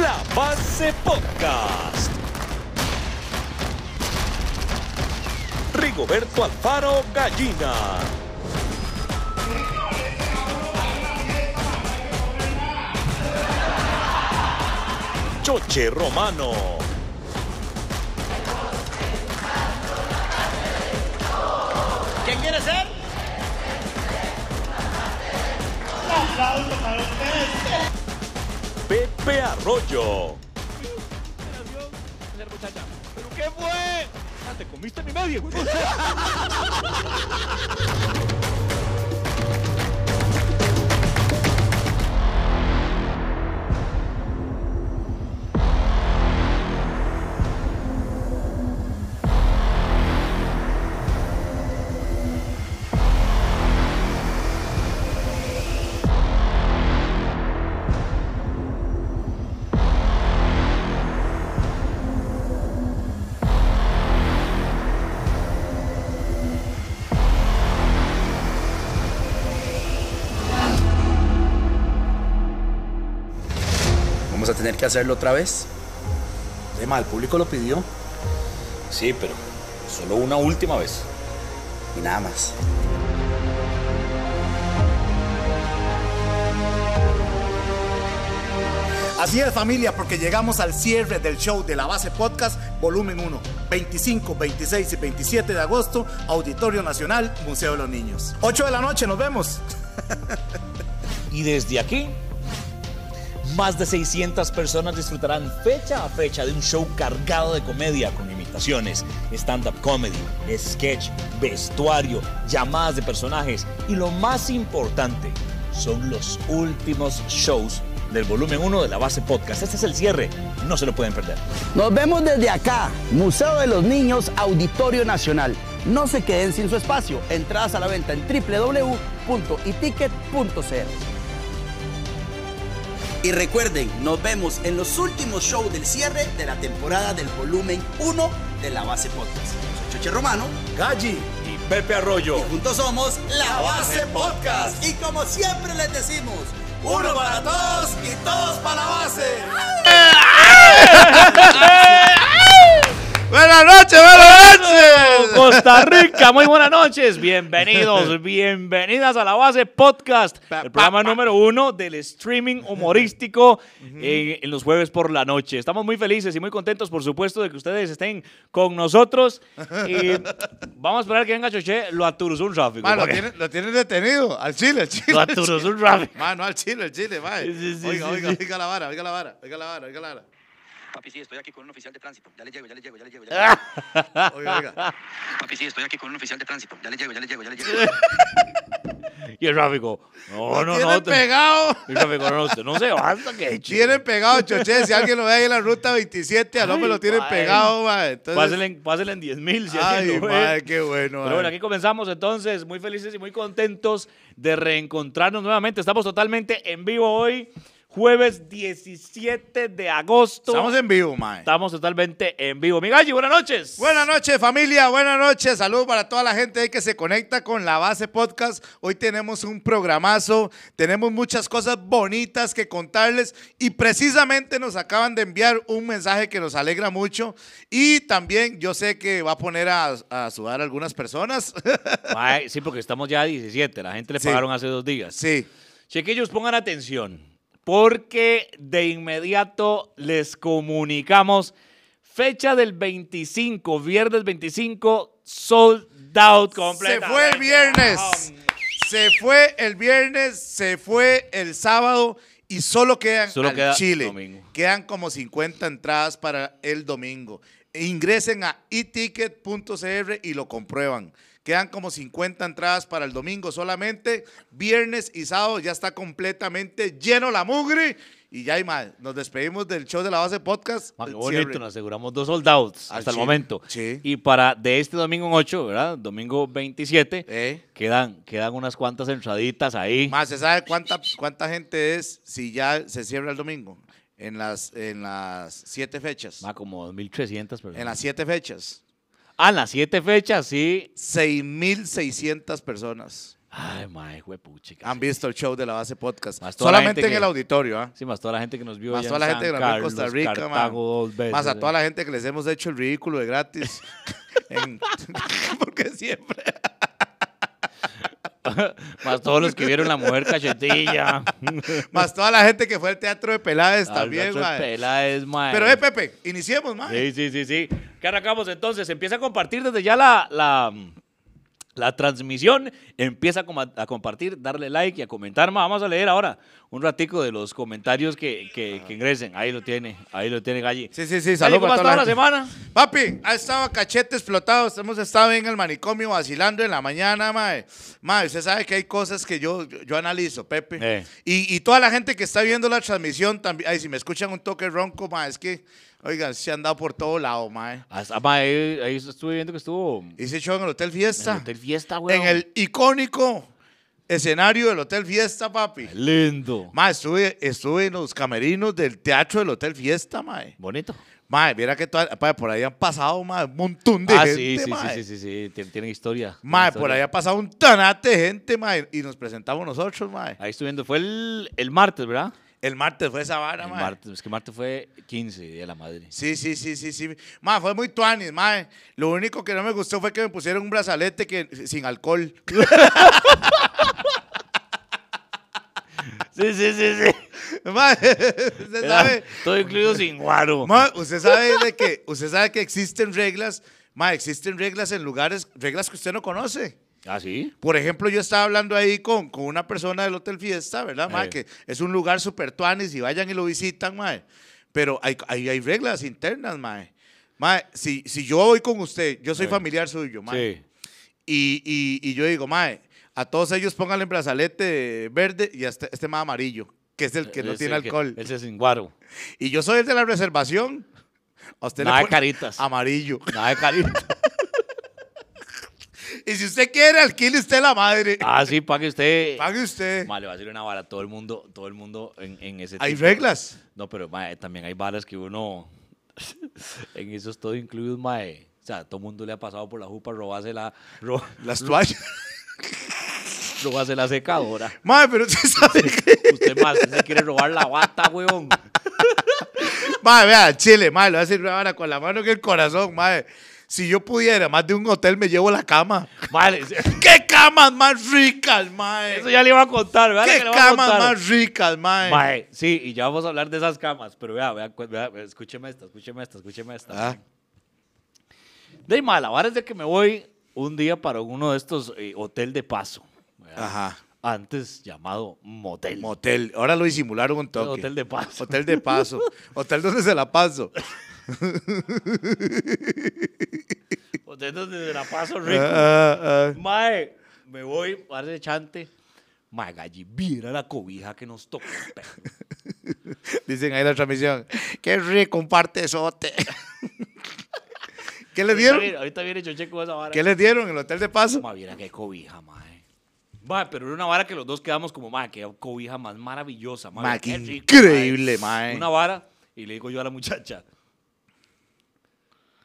La Base Podcast. Rigoberto Alfaro Gallina. Choche Romano. ¿Quién quiere ser? Lupe Arroyo. ¿Pero qué fue? Ah, te comiste mi medio, tener que hacerlo otra vez. el público lo pidió. Sí, pero solo una última vez. Y nada más. Así es familia, porque llegamos al cierre del show de la base podcast volumen 1, 25, 26 y 27 de agosto, Auditorio Nacional, Museo de los Niños. 8 de la noche, nos vemos. y desde aquí más de 600 personas disfrutarán fecha a fecha de un show cargado de comedia con imitaciones, stand-up comedy, sketch, vestuario, llamadas de personajes y lo más importante, son los últimos shows del volumen 1 de la base podcast. Este es el cierre, no se lo pueden perder. Nos vemos desde acá, Museo de los Niños, Auditorio Nacional. No se queden sin su espacio. Entradas a la venta en www.iticket.cl. Y recuerden, nos vemos en los últimos shows del cierre de la temporada del volumen 1 de La Base Podcast. Soy Choche Romano, Galli y Pepe Arroyo. Y juntos somos La Base Podcast. Y como siempre les decimos, uno para todos y todos para la base. Buenas noches, buenas noches. Costa Rica, muy buenas noches. Bienvenidos, bienvenidas a la base podcast, el programa número uno del streaming humorístico eh, en, los jueves por la noche. Estamos muy felices y muy contentos, por supuesto, de que ustedes estén con nosotros. Y vamos a esperar que venga Choche, lo aturuzó un tráfico. lo, tienes lo detenido. Al Chile, al Chile. lo al un Mano, al Chile, al Chile, mae. oiga, oiga, oiga la vara, oiga la vara, oiga la vara, oiga la vara. Papi, sí, estoy aquí con un oficial de tránsito. Ya le llego, ya le llego, ya le llego. oiga, oiga. Papi, sí, estoy aquí con un oficial de tránsito. Ya le llego, ya le llego, ya le llego. Y el tráfico, no, no, no. Tienen pegado. El tráfico, no, no, no se basta que Tienen pegado, choche. Si alguien lo ve ahí en la ruta 27, al hombre lo tienen pegado, madre. Entonces... Pásenle, en 10 mil si Ay, qué bueno. Pero bueno, aquí comenzamos entonces, muy felices y muy contentos de reencontrarnos nuevamente. Estamos totalmente en vivo hoy jueves 17 de agosto. Estamos en vivo, mae. Estamos totalmente en vivo. Migalli, buenas noches. Buenas noches, familia. Buenas noches. Saludos para toda la gente que se conecta con La Base Podcast. Hoy tenemos un programazo. Tenemos muchas cosas bonitas que contarles. Y precisamente nos acaban de enviar un mensaje que nos alegra mucho. Y también yo sé que va a poner a, sudar algunas personas. Mae, sí, porque estamos ya a 17. La gente le pagaron hace dos días. Sí. Chequillos, pongan atención porque de inmediato les comunicamos fecha del 25, viernes 25, sold out completo. Se fue el viernes. Se fue el viernes, se fue el sábado y solo quedan Chile. Quedan como 50 entradas para el domingo. Ingresen a eticket.cr y lo comprueban. Quedan como 50 entradas para el domingo solamente. Viernes y sábado ya está completamente lleno la mugre. Y ya hay más. Nos despedimos del show de la base podcast. bonito, nos aseguramos dos soldados ah, hasta el momento. Sí. Y para de este domingo en 8, ¿verdad? Domingo 27, eh. quedan, quedan unas cuantas entraditas ahí. Más, ¿se sabe cuánta, cuánta gente es si ya se cierra el domingo? En las, en las siete fechas. Más como 2.300 perdón. En las siete fechas. A las siete fechas, sí. 6.600 personas. Ay, madre, Han visto el show de la base podcast. Solamente en el auditorio, ¿ah? Sí, más toda la gente que nos vio. Más allá toda la gente que nos en Costa Rica, más a eh. toda la gente que les hemos hecho el ridículo de gratis. porque siempre. Más todos los que vieron La Mujer Cachetilla. Más toda la gente que fue al Teatro de Peláez también, Teatro Pero, eh, Pepe, iniciemos, mae. Sí, sí, sí, sí. ¿Qué arrancamos entonces? Empieza a compartir desde ya la la transmisión empieza a, compartir, darle like y a comentar Vamos a leer ahora un ratico de los comentarios que, ingresen. Ahí lo tiene, ahí lo tiene Galli. Sí, sí, sí, saludos. ¿Cómo toda la, semana? Papi, ha estado cachete explotado. Hemos estado en el manicomio vacilando en la mañana, mae. Mae, usted sabe que hay cosas que yo, yo, analizo, Pepe. Eh. Y, toda la gente que está viendo la transmisión también. Ay, si me escuchan un toque ronco, mae, es que Oigan, se han dado por todo lado, mae. Ah, mae, ahí estuve viendo que estuvo. Hice show en el Hotel Fiesta. En el Hotel Fiesta, güey. En el icónico escenario del Hotel Fiesta, papi. Lindo. Mae, estuve, estuve en los camerinos del teatro del Hotel Fiesta, mae. Bonito. Mae, viera que por ahí han pasado mae, un montón de ah, gente. Sí, sí, sí, sí, sí, sí, tienen historia. Mae, por ahí ha pasado un tanate de gente, mae, y nos presentamos nosotros, mae. Ahí estuve viendo, fue el martes, ¿verdad? El martes fue esa vara, Martes, es que martes fue 15, Día de la Madre. Sí, sí, sí, sí, sí. Ma, fue muy tuanis, ma. Lo único que no me gustó fue que me pusieron un brazalete que, sin alcohol. sí, sí, sí, sí. Ma, usted sabe. Todo incluido sin guaro. Ma, usted sabe de que, usted sabe que existen reglas, ma, existen reglas en lugares, reglas que usted no conoce. ¿Ah, sí? Por ejemplo, yo estaba hablando ahí con, una persona del Hotel Fiesta, ¿verdad, mae? Eh. Que es un lugar súper tuanis y vayan y lo visitan, mae. Pero hay, hay, reglas internas, mae. Mae, si, si yo voy con usted, yo soy eh. familiar suyo, mae. Sí. Y, y, y yo digo, mae, a todos ellos pónganle el brazalete verde y este, este más amarillo, que es el que no tiene alcohol. ese es sin guaro. Y yo soy el de la reservación. A Nada de caritas. Amarillo. Nada de caritas. Y si usted quiere, alquile usted la madre. Ah, sí, pague usted. Pague usted. le va a hacer una vara. Todo el mundo, todo el mundo en, en ese Hay reglas. No, pero ma, también hay varas que uno. en eso es todo incluido, mae. Eh, o sea, todo el mundo le ha pasado por la jupa robarse la, las toallas. robarse la secadora. Mae, pero usted sabe que. Usted más, usted quiere robar la bata, weón. Mae, vea, chile, mae, le va a hacer una vara con la mano que el corazón, mae. Eh. Si yo pudiera, más de un hotel me llevo la cama. Vale. ¡Qué camas más ricas, mae! Eso ya le iba a contar, ¿verdad? ¡Qué camas más ricas, mae! Mae, sí, y ya vamos a hablar de esas camas, pero vea, vea, escúcheme esta, escúcheme esta, escúcheme esta. Ah. De Malabar es de que me voy un día para uno de estos eh, hotel de paso. Ajá. Antes llamado motel. Motel. Ahora lo disimularon un toque. Hotel de paso. Hotel de paso. hotel donde se la paso donde pues La Paso Rico. Ah, ah, ah. Mae, me voy, parce chante. Mae, allí mira la cobija que nos toca Dicen ahí en la transmisión, qué rico un sote. ¿Qué les dieron? Ahorita, viene esa vara. ¿Qué les dieron en el hotel de paso? Mae, mira qué cobija, mae. Mae, pero era una vara que los dos quedamos como, mae, que cobija más maravillosa, mae. increíble, Una vara, y le digo yo a la muchacha,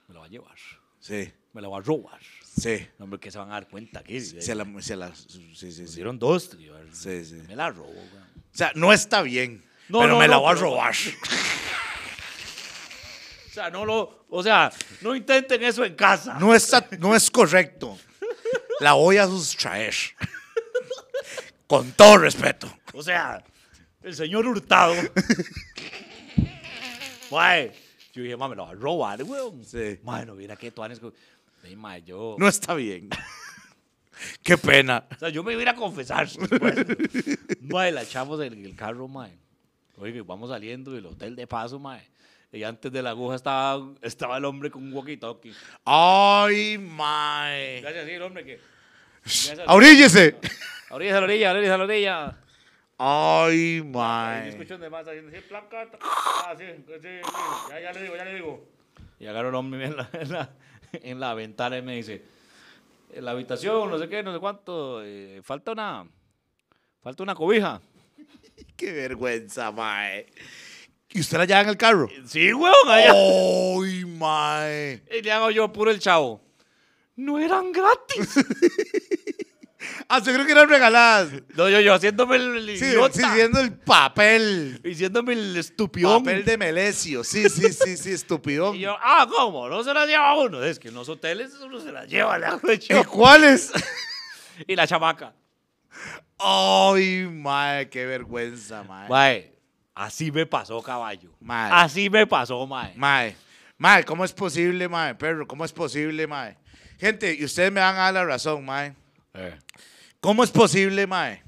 me la va a llevar. Sí. Me la va a robar. Sí. hombre, que se van a dar cuenta que. Se la, se la, sí, sí, Dieron dos. Tío. Sí, sí. Me la robó. O sea, no está bien, no, pero no, me la voy a robar. o sea, no lo, o sea, no intenten eso en casa. No está, no es correcto. La voy a sustraer. Con todo respeto. O sea, el señor Hurtado. Guay. yo dije, mami, me lo va a robar, weón. Sí. Mae, no viera qué yo. No está bien. qué pena. O sea, yo me iba a confesar. no la echamos en el carro, mae. Oye, vamos saliendo del hotel de paso, mae. Y antes de la aguja estaba, estaba el hombre con un walkie-talkie. ¡Ay, mae! Gracias, sí, el hombre que. ¡Auríllese! ¡Auríllese a la orilla, auríllese a la orilla! Ay, man. escuchan de más haciendo así, placa. Ah, sí, Ya, le digo, ya le digo. Y agarró el hombre en la, en la, ventana y me dice, en la habitación, no sé qué, no sé cuánto, eh, falta una, falta una cobija. qué vergüenza, mae. ¿Y usted la lleva en el carro? Sí, weón, allá. ¡Ay, mae! Y le hago yo puro el chavo. ¡No eran gratis! Ah, yo creo que eran regaladas. No, yo, yo haciéndome el idiota. Sí, haciendo el papel. Haciéndome el estupión. Papel de Melesio. Sí, sí, sí, sí, estupidón. Y yo, ah, ¿cómo? No se las lleva uno. Es que en los hoteles uno se las lleva, le hago de chico. ¿Y cuáles? y la chamaca. Ay, madre, qué vergüenza, madre. Mae, así me pasó, caballo. Madre. Así me pasó, madre. Madre. ¿cómo es posible, madre? Perro, ¿cómo es posible, madre? Gente, y ustedes me van a la razón, madre. Eh. ¿Cómo es posible, Mae?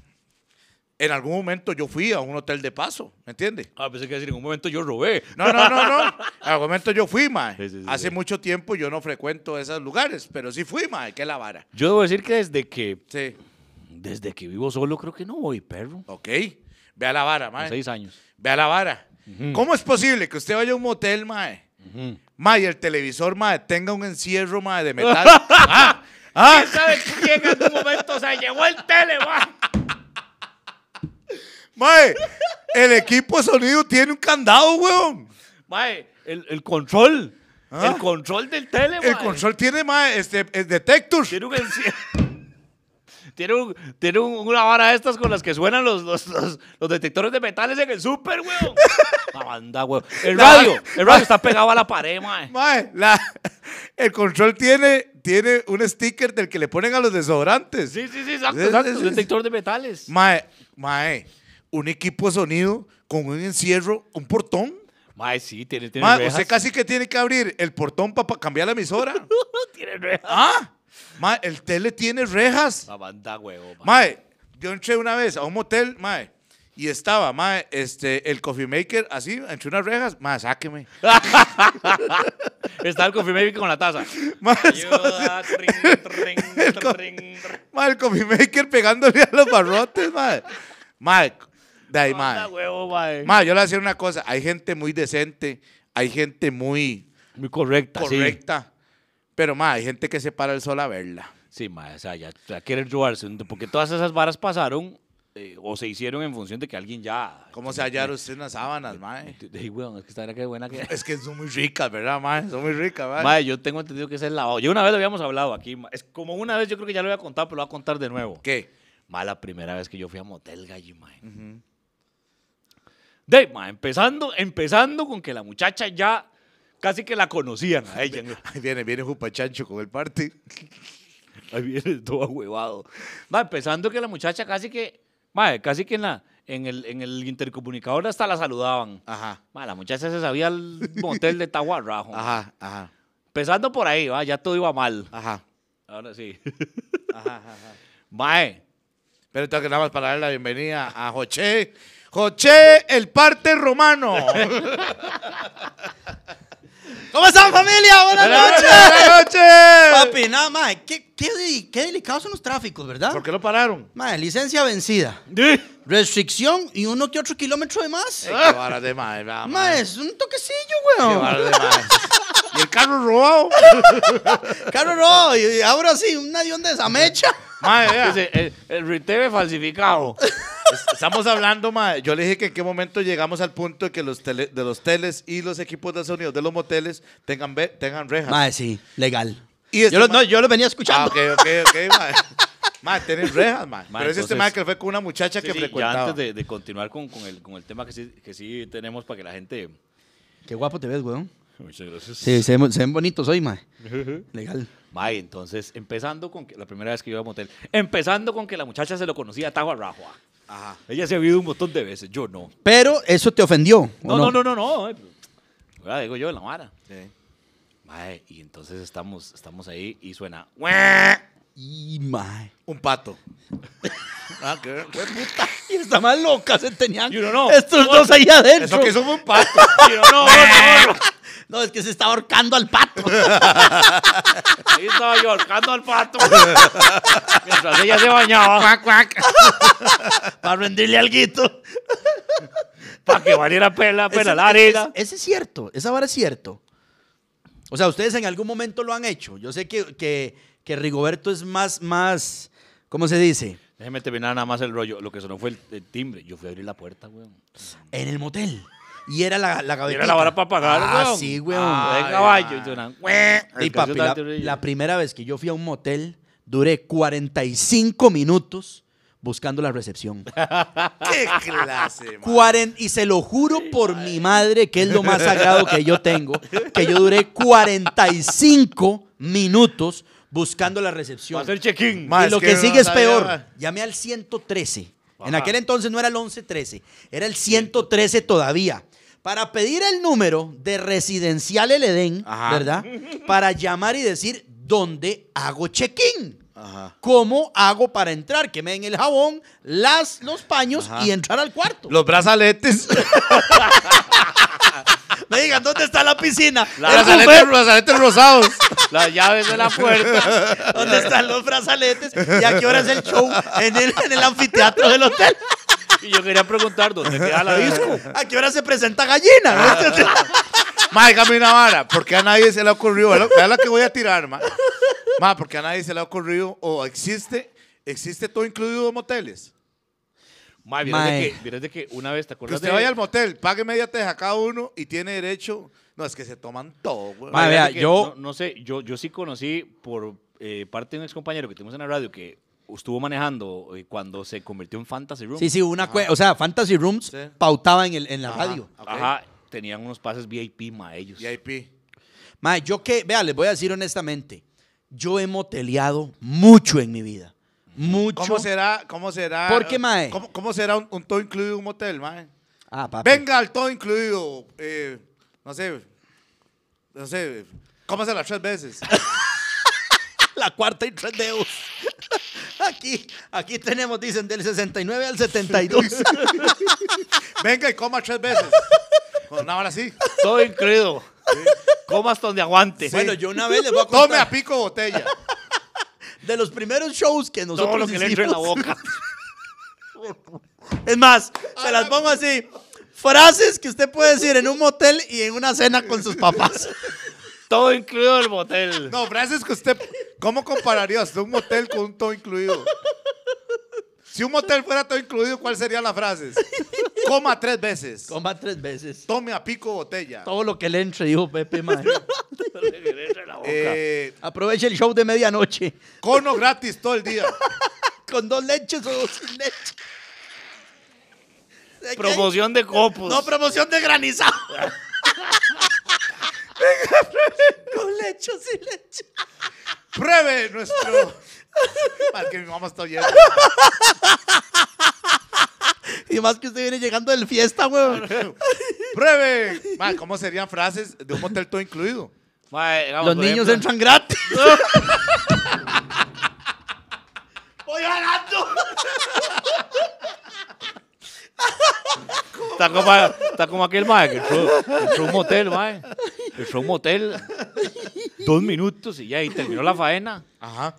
En algún momento yo fui a un hotel de paso, ¿me entiendes? Ah, pensé que decir, en algún momento yo robé. No, no, no, no. En algún momento yo fui, Mae. Hace mucho tiempo yo no frecuento esos lugares, pero sí fui, Mae, que la vara. Yo debo decir que desde que. Sí. Desde que vivo solo, creo que no voy, perro. Ok. Ve a la vara, Mae. seis años. Ve a la vara. ¿Cómo es posible que usted vaya a un motel, Mae? Mae el televisor, Mae, tenga un encierro, Mae, de metal. Ah, ¿Ah? ¿Quién sabe quién en un momento O sea, llegó el tele, Mae, el equipo de sonido tiene un candado, weón. Mae, el, el control. ¿Ah? El control del tele, El control tiene, mae, este, el detector. Tiene un encierro. Tiene, una vara de estas con las que suenan los, los, los, detectores de metales en el súper, weón. La banda, weón. El radio, el radio está pegado a la pared, mae. Mae, el control tiene, tiene un sticker del que le ponen a los desodorantes. Sí, sí, sí, exacto, detector de metales. Mae, mae, un equipo de sonido con un encierro, un portón. Mae, sí, tiene, tiene mae, usted casi que tiene que abrir el portón para cambiar la emisora. tiene rejas. Ah, Mae, el tele tiene rejas. La banda mae. yo entré una vez a un motel, mae. Y estaba, mae, este, el coffee maker así, entre unas rejas, mae, sáqueme. Estaba el coffee maker con la taza. Mae, el, el coffee maker pegándole a los barrotes, mae. Mae, de ahí, mae. mae. yo le voy a decir una cosa, hay gente muy decente, hay gente muy... Muy correcta, Correcta. Pero más, hay gente que se para el sol a verla. Sí, más, o sea, ya, quiere robarse, porque todas esas varas pasaron eh, o se hicieron en función de que alguien ya. ¿Cómo se hallaron ustedes las sábanas, mae? Eh? es que son muy ricas, ¿verdad, mae? Son muy ricas, mae. Mae, yo tengo entendido que ese es lavado. Yo una vez lo habíamos hablado aquí, es como una vez, yo creo que ya lo había contado, pero lo voy a contar de nuevo. ¿Qué? más la primera vez que yo fui a Motel Galli, mae. Eh. De, mae, empezando, empezando con que la muchacha ya casi que la conocían a ella. Ahí viene, viene Jupa Chancho con el party. Ahí viene todo huevado. Va, empezando que la muchacha casi que, va casi que en la, en el, intercomunicador hasta la saludaban. Ajá. Ma, la muchacha se sabía el motel de Tahuarrajo. Ajá, ajá. Empezando por ahí, va, ya todo iba mal. Ajá. Ahora sí. Ajá, ajá. Mae. Eh. Pero tengo que nada más para darle la bienvenida a Joché. Joché, el parte romano. ¿Cómo están, familia? Buenas, noches. Buenas noches. Papi, nada, más. Qué, qué, delicados son los tráficos, ¿verdad? ¿Por qué lo pararon? Madre, licencia vencida. ¿Sí? Restricción y uno que otro kilómetro de más. qué vara de mae, es un toquecillo, weón. Qué de y el carro robado. carro robado. Y ahora sí, un avión de esa mecha. Mae, el, el, falsificado. Estamos hablando, Yo le dije que en qué momento llegamos al punto de que los, de los teles y los equipos de sonido de los moteles tengan, tengan rejas. sí, legal. Este yo, lo, venía escuchando. Ah, ok, ok, ok, madre. tienen rejas, ma Pero es este que fue con una muchacha que frecuentaba. antes de, continuar con, el, tema que sí, tenemos para que la gente... Qué guapo te ves, weón. Muchas gracias. Sí, se ven, bonitos hoy, mae. Legal. Mae, entonces, empezando con que la primera vez que iba a motel, empezando con que la muchacha se lo conocía a Tahua ella se ha vivido un montón de veces, yo no. Pero eso te ofendió. No, no, no, no, no. Pues, digo yo en la mara Sí. y entonces estamos, estamos ahí y suena. Y mae. Un pato. ah, qué, puta. está más loca, se tenían. estos dos ahí adentro. Eso que un pato. no, no, no. es que se está ahorcando al pato. Ahí estaba ahorcando al pato. Mientras ella se bañaba. Cuac, cuac. Para rendirle alguito. Para que valiera pela pela la arena. Ese es cierto, esa vara es cierto. O sea, ustedes en algún momento lo han hecho. Yo sé que que Rigoberto es más, más, ¿cómo se dice? Déjeme terminar nada más el rollo. Lo que sonó fue el, timbre. Yo fui a abrir la puerta, weón. En el motel. Y era la, la Era la vara para pagar, ah, Así, Sí, de caballo. Ah, ah. Y, papi, la, primera vez que yo fui a un motel, duré 45 minutos buscando la recepción. ¡Qué clase! Cuaren, y se lo juro por mi madre, que es lo más sagrado que yo tengo, que yo duré 45 minutos buscando la recepción. Para check-in. Y lo que, sigue es peor. Llamé al 113. En aquel entonces no era el 1113, era el 113 todavía. Para pedir el número de residencial El Edén, ¿verdad? Para llamar y decir dónde hago check-in. ¿Cómo hago para entrar? Que me den el jabón, las, los paños y entrar al cuarto. Los brazaletes. me digan dónde está la piscina. Los brazaletes, rosados. Las llaves de la puerta. ¿Dónde están los brazaletes? ¿Y a qué hora es el show? En el, en el anfiteatro del hotel. Y yo quería preguntar, ¿dónde queda la disco? ¿A qué hora se presenta gallina? Ah. Mae, camina vara, porque a nadie se le ha ocurrido, vea la que voy a tirar, ma ¿por porque a nadie se le ha ocurrido, o existe, existe todo incluido en moteles. Mae, vieras de que, una vez, ¿te Que usted vaya al motel, pague media teja cada uno y tiene derecho. No, es que se toman todo, yo- No, sé, yo, yo sí conocí por eh, parte de un ex compañero que tuvimos en la radio que estuvo manejando eh, cuando se convirtió en Fantasy Rooms. Sí, sí, una O sea, Fantasy Rooms pautaba en, el, en la radio. Ajá, tenían unos pases VIP, mae, ellos. VIP. Mae, yo que, vea, les voy a decir honestamente, yo he moteleado mucho en mi vida. Mucho. ¿Cómo será? ¿Cómo será? ¿Por qué, ¿Cómo, será un, todo incluido un motel, mae? Ah, Venga al todo incluido. Eh, no sé. No sé. Cómase las tres veces. la cuarta y tres dedos. Aquí, aquí tenemos, dicen, del 69 al 72. Venga y coma tres veces. ahora sí. Todo incluido. Sí. Comas donde aguante. Bueno, yo una vez le voy a contar. Tome a pico botella de los primeros shows que nosotros Todo lo que le entre en la boca. Es más, se las ah, pongo así. Frases que usted puede decir en un motel y en una cena con sus papás. Todo incluido el motel. No, frases que usted. ¿Cómo compararía un motel con un todo incluido? Si un motel fuera todo incluido, ¿cuál sería la frase? Coma tres veces. Coma tres veces. Tome a pico botella. Todo lo que le entre, dijo Pepe, madre. Eh, Aproveche el show de medianoche. Cono gratis todo el día. Con dos leches o dos sin leche. promoción de copos. No, promoción de granizado. Con leche o sin leche. Pruebe nuestro. Para que mi mamá está oyendo. Y más que usted viene llegando del fiesta, weón. Pruebe. ¿Cómo serían frases de un motel todo incluido? Los niños entran gratis. ¡Voy ganando! Está como, está como aquel mae que entró, un motel, mae. Entró un motel. Dos minutos y ya, y terminó la faena. Ajá.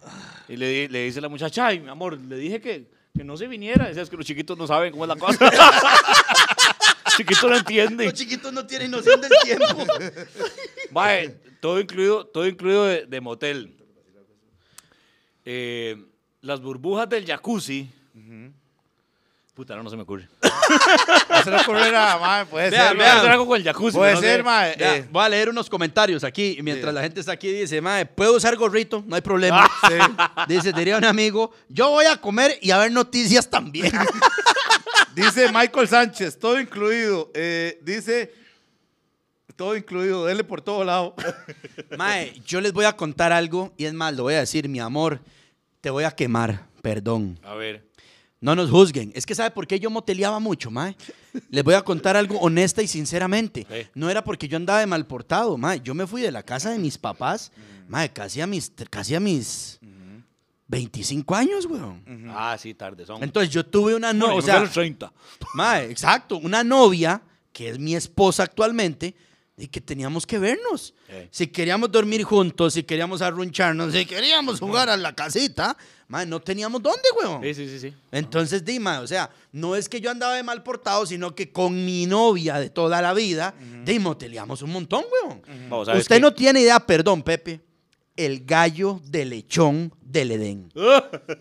Y le, le dice la muchacha, ay, mi amor, le dije que, que no se viniera. Es que los chiquitos no saben cómo es la cosa. los chiquitos no entienden. Los chiquitos no tienen noción del tiempo. Mae, todo incluido, todo incluido de, motel. Eh, las burbujas del jacuzzi. Puta, no, se me ocurre. No se Puede ser. con el jacuzzi. Puede ser, eh. Voy a leer unos comentarios aquí. Mientras la gente está aquí, dice, madre, puedo usar gorrito, no hay problema. Ah. Dice, diría un amigo, yo voy a comer y a ver noticias también. dice Michael Sánchez, todo incluido. Eh, dice, todo incluido, dele por todo lado. Mae, yo les voy a contar algo y es más, lo voy a decir, mi amor, te voy a quemar, perdón. A ver. No nos juzguen. Es que sabe por qué yo moteleaba mucho, mae. Les voy a contar algo honesta y sinceramente. No era porque yo andaba de mal portado, mae. Yo me fui de la casa de mis papás, mm. mae, casi a mis casi a mis 25 años, weón. Ah, sí, tarde son. Entonces yo tuve una novia, o sea, 30. Mae, exacto, una novia que es mi esposa actualmente y que teníamos que vernos. Eh. Si queríamos dormir juntos, si queríamos arruncharnos, si queríamos jugar a la casita, no teníamos dónde, weón. Sí, sí, sí, Entonces, Dima, o sea, no es que yo andaba de mal portado, sino que con mi novia de toda la vida, uh un montón, weón. Usted no tiene idea, perdón, Pepe el gallo de lechón del Edén.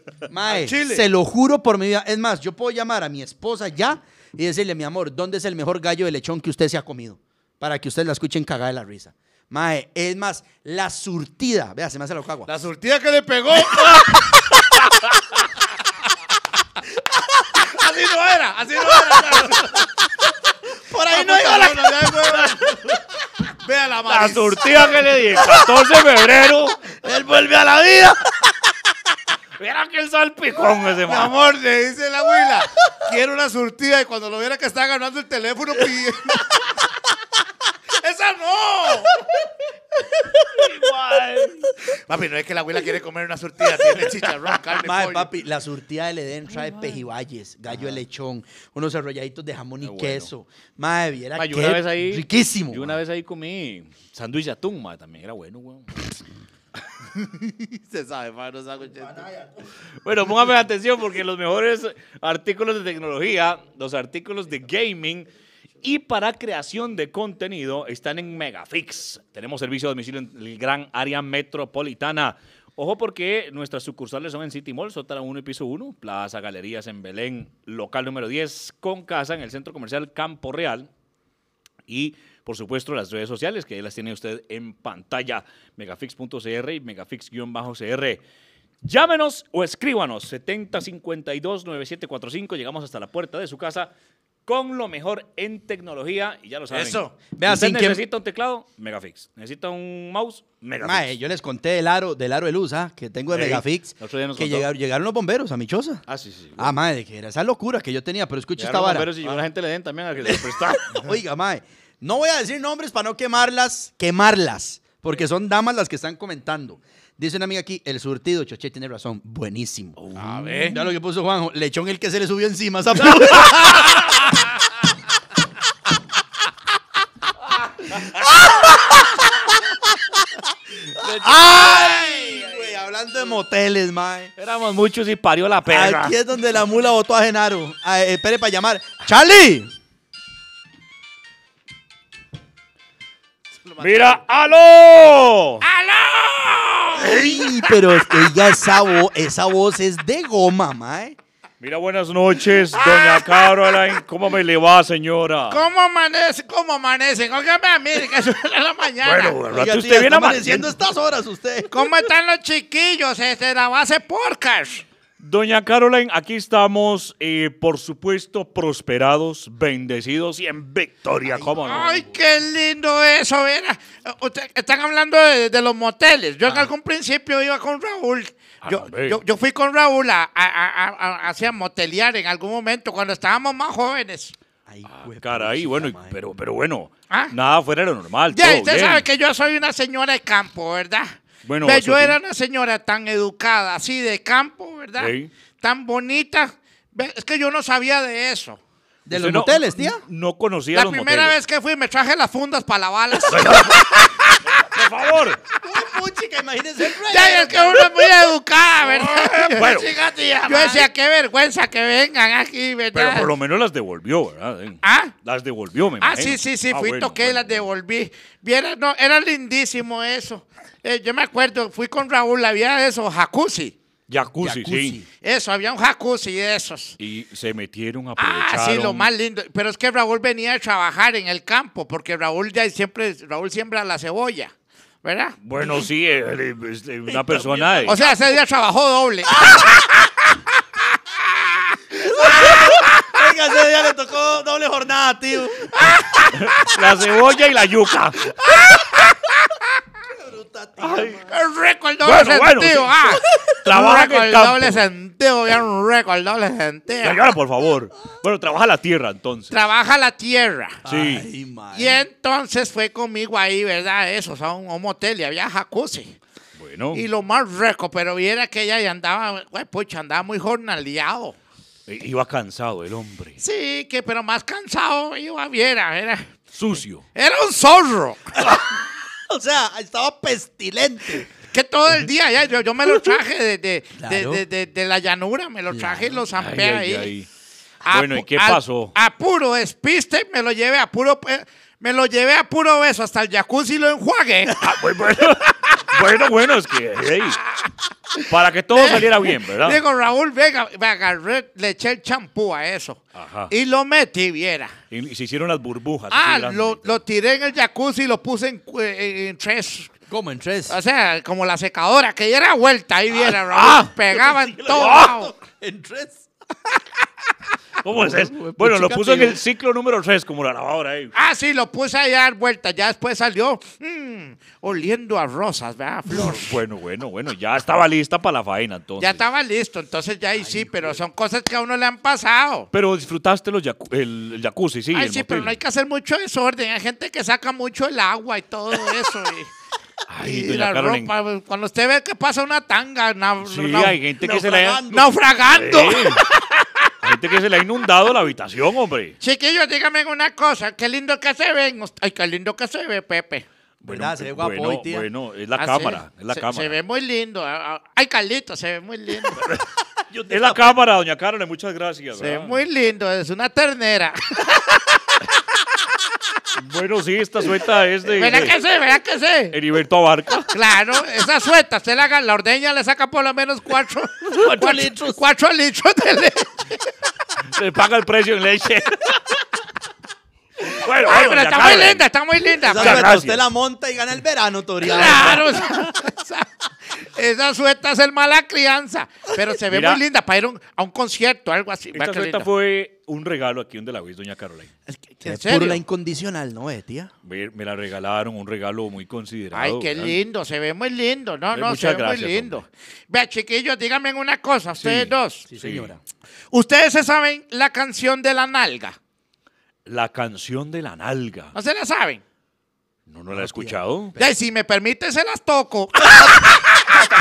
se lo juro por mi vida. Es más, yo puedo llamar a mi esposa ya y decirle, mi amor, ¿dónde es el mejor gallo de lechón que usted se ha comido? para que ustedes la escuchen cagada de la risa. Mae, es más, la surtida. Vea, se me hace la cagua. La surtida que le pegó. así no era, así no era. Por ahí no iba la. Vea la La surtida que le di 14 de febrero. Él vuelve a la vida. Mira que el salpicón ese Mi amor, le dice la abuela, quiero una surtida y cuando lo viera que está agarrando el teléfono pidiendo no. Igual. Papi, no es que la abuela quiere comer una surtida, tiene chicharrón, carne, Madre, pollo. papi, la surtida del Edén trae pejibayes, gallo de lechón, unos arrolladitos de jamón y queso. Madre, viera Ma, riquísimo. Yo una vez ahí comí sándwich de atún, madre, también era bueno, weón. Se sabe, madre, no Bueno, póngame atención porque los mejores artículos de tecnología, los artículos de gaming y para creación de contenido están en Megafix. Tenemos servicio a domicilio en el gran área metropolitana. Ojo porque nuestras sucursales son en City Mall, Sotara 1 y Piso 1, Plaza Galerías en Belén, local número 10, con casa en el Centro Comercial Campo Real y por supuesto las redes sociales que ahí las tiene usted en pantalla, megafix.cr y megafix-cr. Llámenos o escríbanos 7052-9745, llegamos hasta la puerta de su casa con lo mejor en tecnología y ya lo saben. Eso. Vea, necesita un teclado? Megafix. ¿Necesita un mouse? Megafix. yo les conté del aro, del aro de luz, ¿ah? que tengo de Megafix, que llegaron, los bomberos a mi choza. Ah, sí, sí. Ah, mae, que era esa locura que yo tenía, pero escucha esta vara. la gente le den también a que Oiga, mae, no voy a decir nombres para no quemarlas, quemarlas, porque son damas las que están comentando. Dice una amiga aquí, el surtido, Choche, tiene razón, buenísimo. Oh. a ver. Ya lo que puso Juanjo, lechón el que se le subió encima. ¡Ay! hablando de moteles, mae. Éramos muchos y parió la perra. Aquí es donde la mula votó a Genaro. Ah, eh, espere para llamar. ¡Charlie! Mira, ¡aló! ¡Aló! Ey, pero es que ya esa, esa voz es de goma, mae. Mira, buenas noches, doña Caroline. ¿Cómo me le va, señora? ¿Cómo amanece? ¿Cómo amanece? Óigame a mí, que es la mañana. Bueno, Oiga, usted tía, viene amaneciendo estas horas, usted. ¿Cómo están los chiquillos? Este, la base porcas. Doña Caroline, aquí estamos, eh, por supuesto, prosperados, bendecidos y en victoria, ay, ¡Ay, qué lindo eso! ¿verdad? Eh, están hablando de, los moteles. Yo en ah. algún principio iba con Raúl. Ah, yo, fui con Raúl a, hacia motelear en algún momento, cuando estábamos más jóvenes. Ay, ah, caray, bueno, pero, pero bueno, nada fuera de lo normal. Ya, usted sabe que yo soy una señora de campo, ¿verdad? yo era una señora tan educada, así de campo, ¿verdad? Tan bonita. es que yo no sabía de eso. ¿De los hoteles, tía? No conocía la los La primera vez que fui me traje las fundas para la balas. Por favor. imagínese es que uno es muy educada, ¿verdad? Bueno, yo decía, qué vergüenza que vengan aquí, ¿verdad? Pero por lo menos las devolvió, ¿verdad? ¿Ah? Las devolvió, me Ah, sí, sí, sí, ah, fui, toqué y las devolví. Viera, no, era lindísimo eso. Eh, yo me acuerdo, fui con Raúl, había eso, jacuzzi. Jacuzzi, sí. Eso, había un jacuzzi de esos. Y se metieron, a Ah, sí, lo más lindo. Pero es que Raúl venía a trabajar en el campo, porque Raúl ya siempre, Raúl siembra la cebolla, ¿verdad? Bueno, sí, una persona... O sea, ese día trabajó doble. Venga, ese día le tocó doble jornada, tío. la cebolla y la yuca. El doble sentido. ah, el, doble sentido, bien un el doble sentido. por favor. Bueno, trabaja la tierra entonces. Trabaja la tierra. Sí. y entonces fue conmigo ahí, ¿verdad? Eso, o un, motel y había jacuzzi. Bueno. Y lo más rico, pero viera que ella ya andaba, pues, andaba muy jornaleado. E, iba cansado el hombre. Sí, que pero más cansado iba, viera, era. Sucio. Era un zorro. o sea, estaba pestilente. Que todo el día, yo, me lo traje de, de, la llanura, me lo traje y lo zampé ahí. bueno, ¿y qué pasó? A, puro despiste, me lo llevé a puro... Me lo llevé a puro beso hasta el jacuzzi y lo enjuague. Ah, bueno, bueno, es que para que todo saliera bien, ¿verdad? Digo, Raúl Vega, me le eché el champú a eso. Ajá. Y lo metí, viera. Y, se hicieron las burbujas. Ah, lo, lo, tiré en el jacuzzi y lo puse eh, eh, en, tres. ¿Cómo en tres? O sea, como la secadora, que diera vuelta ahí viera, ah, Raúl. Ah, todo. en tres. ¿Cómo es eso? Pues, bueno, lo puso en el ciclo número 3, como la lavadora ahí. Ah, sí, lo puse ahí a dar vueltas. Ya después salió mm, oliendo a rosas, ¿verdad, Flor? Bueno, bueno, bueno, ya estaba lista para la faena entonces. Ya estaba listo, entonces ya ahí sí, pero son cosas que a uno le han pasado. Pero disfrutaste los el, jacuzzi, sí. Ay, sí, pero no hay que hacer mucho desorden. Hay gente que saca mucho el agua y todo eso. y... Ay, la ropa, pues, cuando usted ve que pasa una tanga, sí, hay gente que se la naufragando. que se le ha inundado la habitación, hombre. Chiquillos, díganme una cosa. Qué lindo que se ve. Ay, qué lindo que se ve, Pepe. Bueno, se ve es la ah, cámara, eh, es la se, Se ve muy lindo. Ah, ah, ay, Carlito, se ve muy lindo. es la cámara, doña Carolina, muchas gracias. Se ve muy lindo, es una ternera. Bueno, sí, esta sueta es de. ¿Verdad que sé, ¿Verdad que El Heriberto Abarca. Claro, esa sueta, usted la, la ordeña, le saca por lo menos cuatro, cuatro, litros. Cuatro litros de leche. Se paga el precio en leche. Bueno, ah, está muy linda, está muy linda. usted la monta y gana el verano, Toriano. Claro, esa, suelta es el mala crianza, pero se ve muy linda para ir a un concierto, algo así. Esta fue un regalo aquí donde la vi, doña Carolina. Es Por la incondicional, ¿no es, tía? Me, la regalaron, un regalo muy considerado. Ay, qué lindo, se ve muy lindo. No, eh, no, se ve muy lindo. Vea, chiquillos, díganme una cosa, ustedes dos. Sí, señora. Ustedes se saben la canción de la nalga. La canción de la nalga. ¿No se la saben? No, no la he escuchado. si me permite, se las toco.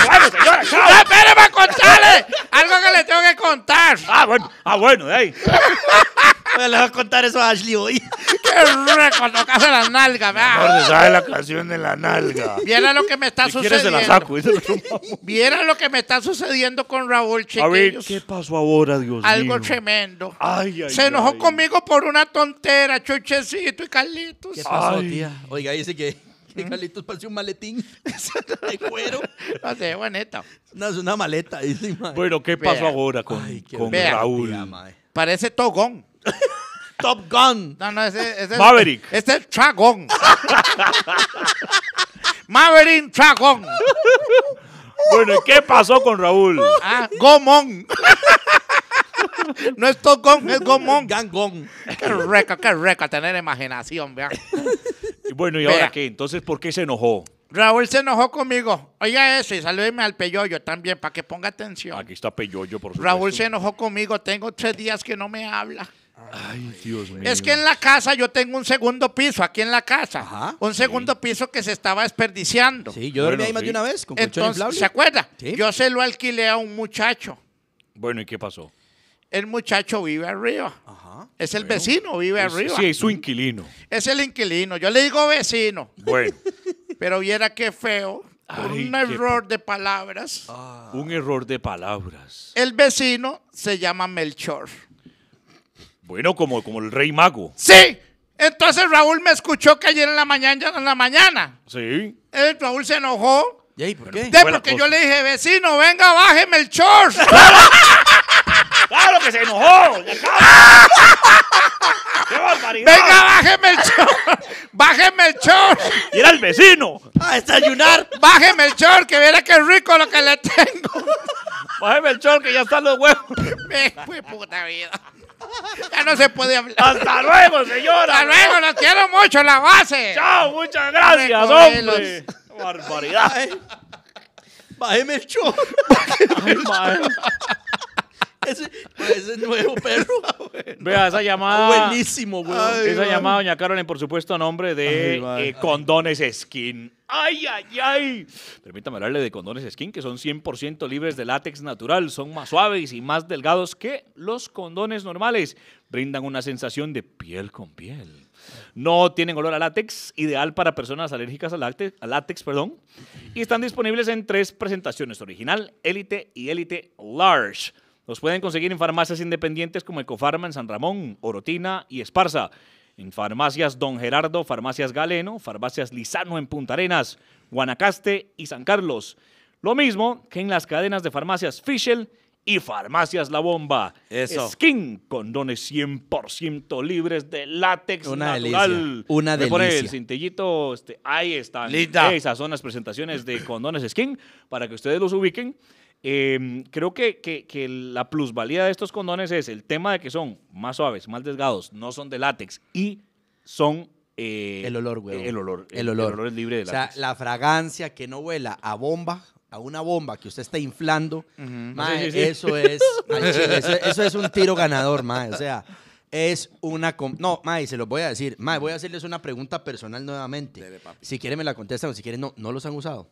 luego, señora, a contarle! Algo que le tengo que contar. Ah, bueno, ah, bueno, de ahí. Me le voy a contar eso a Ashley hoy. ¡Qué rico! Tocas la nalga, ¿verdad? se sabe la canción de la nalga. Viera lo que me está sucediendo. Quieres, se la saco. Viera lo que me está sucediendo con Raúl, chiquillos. A ver, ¿qué pasó ahora, Dios Algo tremendo. Ay, ay, se enojó conmigo por una tontera, Chuchecito y Carlitos. ¿Qué pasó, tía? Oiga, dice que... ¿Mm? Carlitos parece un maletín de cuero. No sé, bueneta. No, es una maleta. Dice, Pero, ¿qué pasó ahora con, Raúl? Parece togón. Top Gun. Maverick. este es Tragón. Maverick Tragón. Bueno, ¿qué pasó con Raúl? Ah, Gomón. No es Top Gun, es Gomón. Gangón. Qué reca, qué reca tener imaginación, y Bueno, ¿y ahora qué? Entonces, ¿por qué se enojó? Raúl se enojó conmigo. Oiga eso y salúdeme al Peyoyo también para que ponga atención. Aquí está Peyoyo, por supuesto. Raúl se enojó conmigo. Tengo tres días que no me habla. Ay, Dios mío. Es que en la casa yo tengo un segundo piso, aquí en la casa. un segundo piso que se estaba desperdiciando. Sí, yo dormí ahí más de una vez con Entonces, ¿se acuerda? Yo se lo alquilé a un muchacho. Bueno, ¿y qué pasó? El muchacho vive arriba. es el vecino, vive arriba. Sí, es su inquilino. Es el inquilino. Yo le digo vecino. Bueno. Pero viera qué feo. un error de palabras. Un error de palabras. El vecino se llama Melchor. Bueno, como, como el rey mago. Sí. Entonces Raúl me escuchó que ayer en la mañana. En la mañana. Sí. Eh, Raúl se enojó. ¿Y por qué? porque yo le dije, vecino, venga, bájeme el short. ¡Claro que se enojó! barbaridad! ¡Venga, bájeme el short! ¡Bájeme el short! era el vecino! ¡A desayunar! ¡Bájeme el chor ¡Que viera qué rico lo que le tengo! ¡Bájeme el short! ¡Que ya están los huevos! ¡Me eh, fui puta vida! Ya no se puede hablar. ¡Hasta luego, señora! ¡Hasta luego! lo quiero mucho, la base! ¡Chao! ¡Muchas gracias, hombre! barbaridad! ¡Bájeme el chor ¡Bájeme el short! Pues, ese, nuevo perro. Ah, Vea, esa llamada. Buenísimo, Esa llamada, doña Caroline por supuesto, a nombre de eh, Condones Skin. ¡Ay, ay, ay! Permítame hablarle de condones skin que son 100% libres de látex natural. Son más suaves y más delgados que los condones normales. Brindan una sensación de piel con piel. No tienen olor a látex, ideal para personas alérgicas al látex, látex perdón. Y están disponibles en tres presentaciones, original, élite y élite large. Los pueden conseguir en farmacias independientes como Ecofarma en San Ramón, Orotina y Esparza. En farmacias Don Gerardo, farmacias Galeno, farmacias Lizano en Punta Arenas, Guanacaste y San Carlos. Lo mismo que en las cadenas de farmacias Fischel y Farmacias La Bomba. Skin, condones 100% libres de látex Una natural. Delicia. Una delicia. el cintillito, este, ahí están. Esas son las presentaciones de condones Skin para que ustedes los ubiquen. Em, creo que, que, la plusvalía de estos condones es el tema de que son más suaves, más desgados, no son de látex y son... Eh, el olor, güey. El olor. El, olor. El olor es libre de látex. O sea, la fragancia que no vuela a bomba, a una bomba que usted está inflando, Eso, es, eso, es un tiro ganador, mae. O sea, es una... No, mae, se los voy a decir. Mae, voy a hacerles una pregunta personal nuevamente. si quieren me la contestan o si quieren no. ¿No los han usado?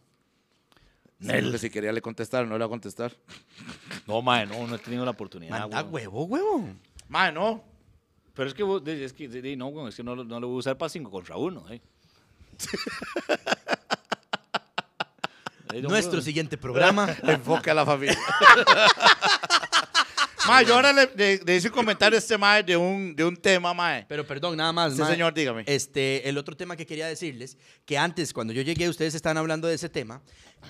si quería le contestar, no le va a contestar. No, mae, no, no he tenido la oportunidad. Manda huevo, huevo. Mae, no. Pero es que, es que no, es que no, lo- voy a usar para cinco contra uno. Eh. Nuestro siguiente programa. Enfoque a la familia. Mae, yo ahora le, hice un comentario este mae de un, de un tema, mae. Pero perdón, nada más. Sí, este señor, dígame. Este, el otro tema que quería decirles, que antes, cuando yo llegué, ustedes estaban hablando de ese tema.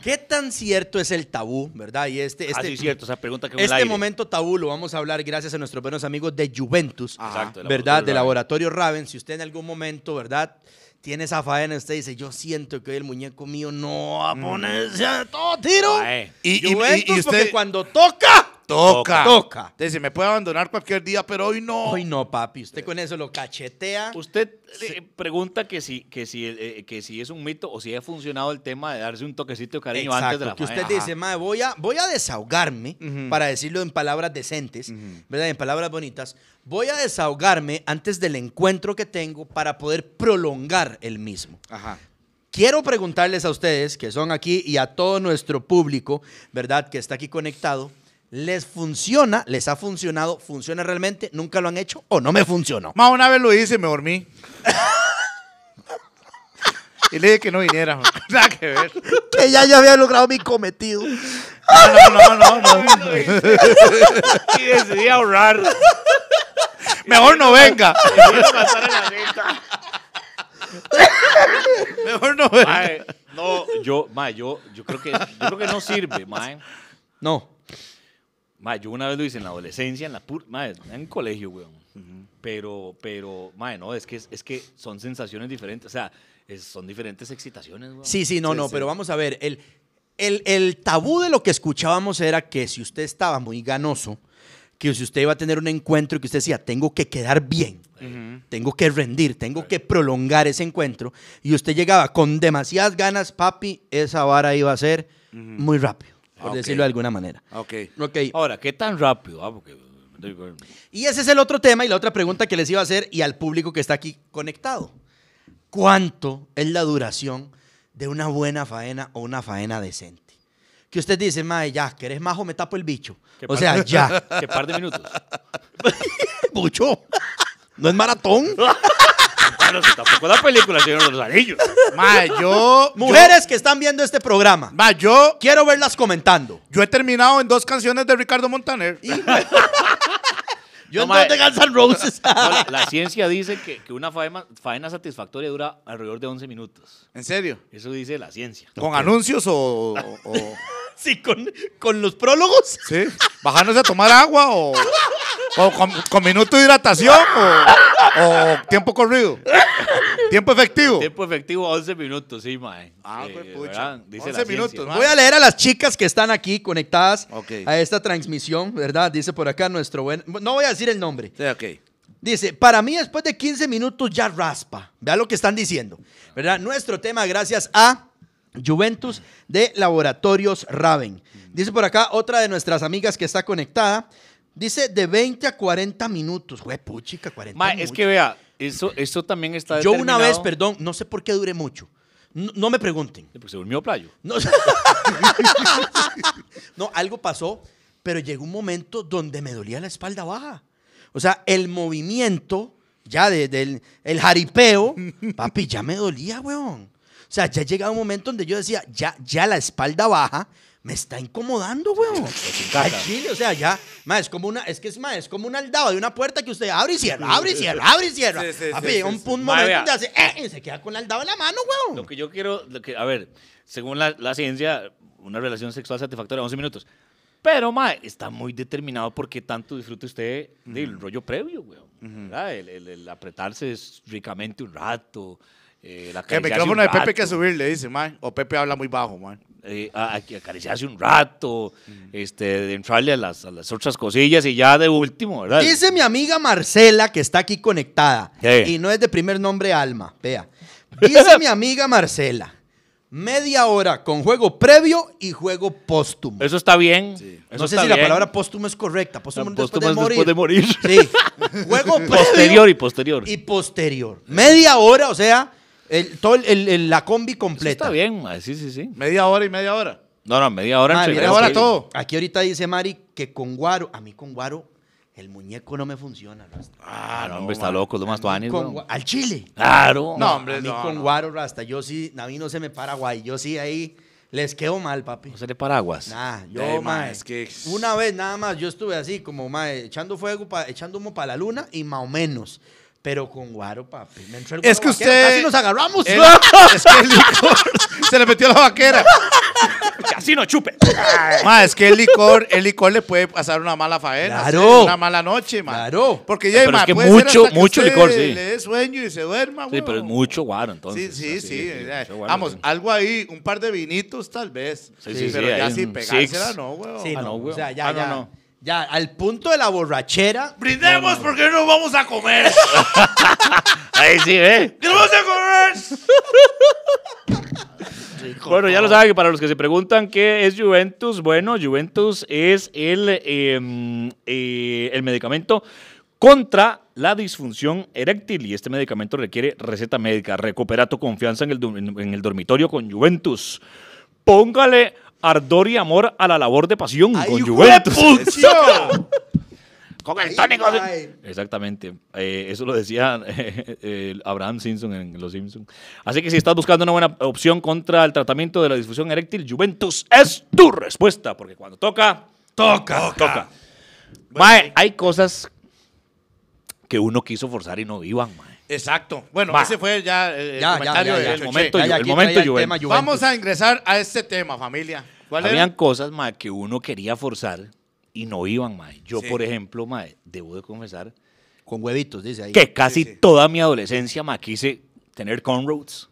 ¿Qué tan cierto es el tabú, verdad? Y este, ah, este cierto, esa pregunta que en Este momento tabú lo vamos a hablar gracias a nuestros buenos amigos de Juventus, ¿verdad? De Laboratorio Raven. Si usted en algún momento, ¿verdad? tiene esa faena, usted dice, yo siento que hoy el muñeco mío no va a mm. todo tiro. y, usted porque cuando toca... Toca. Toca. Dice, me puede abandonar cualquier día, pero hoy no. Hoy no, papi. Usted con eso lo cachetea. Usted eh, pregunta que si, que, si, eh, eh, que si es un mito o si ha funcionado el tema de darse un toquecito de cariño antes de la que usted dice, voy a, voy a desahogarme, para decirlo en palabras decentes, ¿verdad? En palabras bonitas. Voy a desahogarme antes del encuentro que tengo para poder prolongar el mismo. Ajá. Quiero preguntarles a ustedes que son aquí y a todo nuestro público, ¿verdad? Que está aquí conectado les funciona, les ha funcionado, funciona realmente, nunca lo han hecho o no me funcionó. Más una vez lo hice y me dormí. y le dije que no viniera. Nada que ver. Que ya yo había logrado mi cometido. No, no, no, Y decidí ahorrar. Mejor no venga. Mejor no venga. no, yo, yo, yo creo que, yo creo que no sirve, mae. No yo una vez lo hice en la adolescencia, en la pur... Madre, en colegio, weón. Pero, pero, madre, no, es que, es que son sensaciones diferentes. O sea, son diferentes excitaciones, Sí, sí, no, no, pero vamos a ver. El, el, tabú de lo que escuchábamos era que si usted estaba muy ganoso, que si usted iba a tener un encuentro y que usted decía, tengo que quedar bien, tengo que rendir, tengo que prolongar ese encuentro, y usted llegaba con demasiadas ganas, papi, esa vara iba a ser muy rápido por decirlo de alguna manera. Okay. ok. Ahora, ¿qué tan rápido? Ah, mm, y ese es el otro tema y la otra pregunta que les iba a hacer y al público que está aquí conectado. ¿Cuánto es la duración de una buena faena o una faena decente? que usted dice, madre, ya, ¿querés eres majo, me tapo el bicho. O sea, ya. ¿Qué par de minutos. Mucho. ¿No es maratón? si tampoco la película Señor de los Anillos. Mujeres que están viendo este programa. Mayo, yo. Quiero verlas comentando. Yo he terminado en dos canciones de Ricardo Montaner. Y... Yo no, en Guns N' Roses. la, ciencia dice que, una faena, faena, satisfactoria dura alrededor de 11 minutos. ¿En serio? Eso dice la ciencia. ¿Con anuncios o... Sí, con, los prólogos. Sí, bajándose a tomar agua o, con, minuto de hidratación o, tiempo corrido. Tiempo efectivo. Tiempo efectivo, 11 minutos, sí, mae. Ah, pues pucha. 11 minutos. Voy a leer a las chicas que están aquí conectadas a esta transmisión, ¿verdad? Dice por acá nuestro buen. No voy a decir el nombre. Sí, ok. Dice, para mí después de 15 minutos ya raspa. Vea lo que están diciendo, ¿verdad? Nuestro tema, gracias a Juventus de Laboratorios Raven. Dice por acá otra de nuestras amigas que está conectada. Dice de 20 a 40 minutos. Güey, puchica, 40 minutos. Es que vea, eso, eso también está Yo una vez, perdón, no sé por qué duré mucho. No, me pregunten. porque se durmió playo. No, algo pasó, pero llegó un momento donde me dolía la espalda baja. O sea, el movimiento, ya del el, jaripeo, papi, ya me dolía, weón. O sea, ya llegaba un momento donde yo decía, ya, ya la espalda baja me está incomodando, weón. Ay, o sea, ya, es como una, es que es, es como un aldaba de una puerta que usted abre y cierra, abre y cierra, abre y cierra. un, momento y eh, eh, se queda con la aldaba en la mano, weón. Lo que yo quiero, que, a ver, según la, ciencia, una relación sexual satisfactoria, 11 minutos. Pero, ma, está muy determinado por qué tanto disfrute usted del rollo previo, weón. el apretarse ricamente un rato, eh, el micrófono de Pepe hay que subirle, dice, man. O Pepe habla muy bajo, man. Eh, hace un rato, este, de entrarle a las, a otras cosillas y ya de último, ¿verdad? Dice mi amiga Marcela, que está aquí conectada, y no es de primer nombre Alma, vea. Dice mi amiga Marcela, media hora con juego previo y juego póstumo. Eso está bien. no sé si la palabra póstumo es correcta. Póstumo, morir. después de morir. Sí. juego posterior y posterior. Y posterior. Media hora, o sea, todo el, la combi completa. está bien, sí, sí, sí. Media hora y media hora. No, no, media hora. y media hora todo. Aquí ahorita dice Mari que con Guaro, a mí con Guaro, el muñeco no me funciona. Rasta. Ah, no, ah, hombre, está loco, lo más tuanis, Al Chile. Claro. No, hombre, A mí con Guaro, Rasta, yo sí, a mí no se me para guay, yo sí ahí... Les quedo mal, papi. No se le paraguas. No, yo, Una vez nada más, yo estuve así, como, mae, echando fuego, echando humo para la luna y más o menos. Pero con guaro, papi. Me entró el es que usted. Casi nos agarramos. es que el licor se le metió a la vaquera. Casi no chupe. más es que el licor, el licor le puede pasar una mala faena. Claro. Una mala noche, ma. Claro. Porque eh, ya, hay más. es que mucho, mucho licor, sí. Le dé sueño y se duerma, Sí, pero es mucho guaro, entonces. Sí, sí, sí. Eh, vamos, algo ahí, un par de vinitos tal vez. Sí, sí, sí. Pero ya sin pegársela, no, güey Sí, ah, no, O sea, ya, ah, ya. no. Ya, al punto de la borrachera. Brindemos porque no vamos a comer. Ahí sí, ¿eh? ¡No vamos a comer! bueno, ya lo saben que para los que se preguntan qué es Juventus, bueno, Juventus es el, em, eh, el medicamento contra la disfunción eréctil y este medicamento requiere receta médica. Recupera tu confianza en el, en el dormitorio con Juventus. Póngale ardor y amor a la labor de pasión con Juventus. con el tónico. Eh. Exactamente. Eh, eso lo decía eh, Abraham Simpson en Los Simpsons. Así que si estás buscando una buena opción contra el tratamiento de la disfunción eréctil, Juventus es tu respuesta. Porque cuando toca, toca, toca. hay cosas que uno quiso forzar y no iban, mal. Exacto. Bueno, ese fue ya el comentario momento, Vamos a ingresar a este tema, familia. Habían cosas, más que uno quería forzar y no iban, más. Yo, por ejemplo, debo de confesar Con huevitos, dice ahí. que casi toda mi adolescencia, ma, quise tener Conroads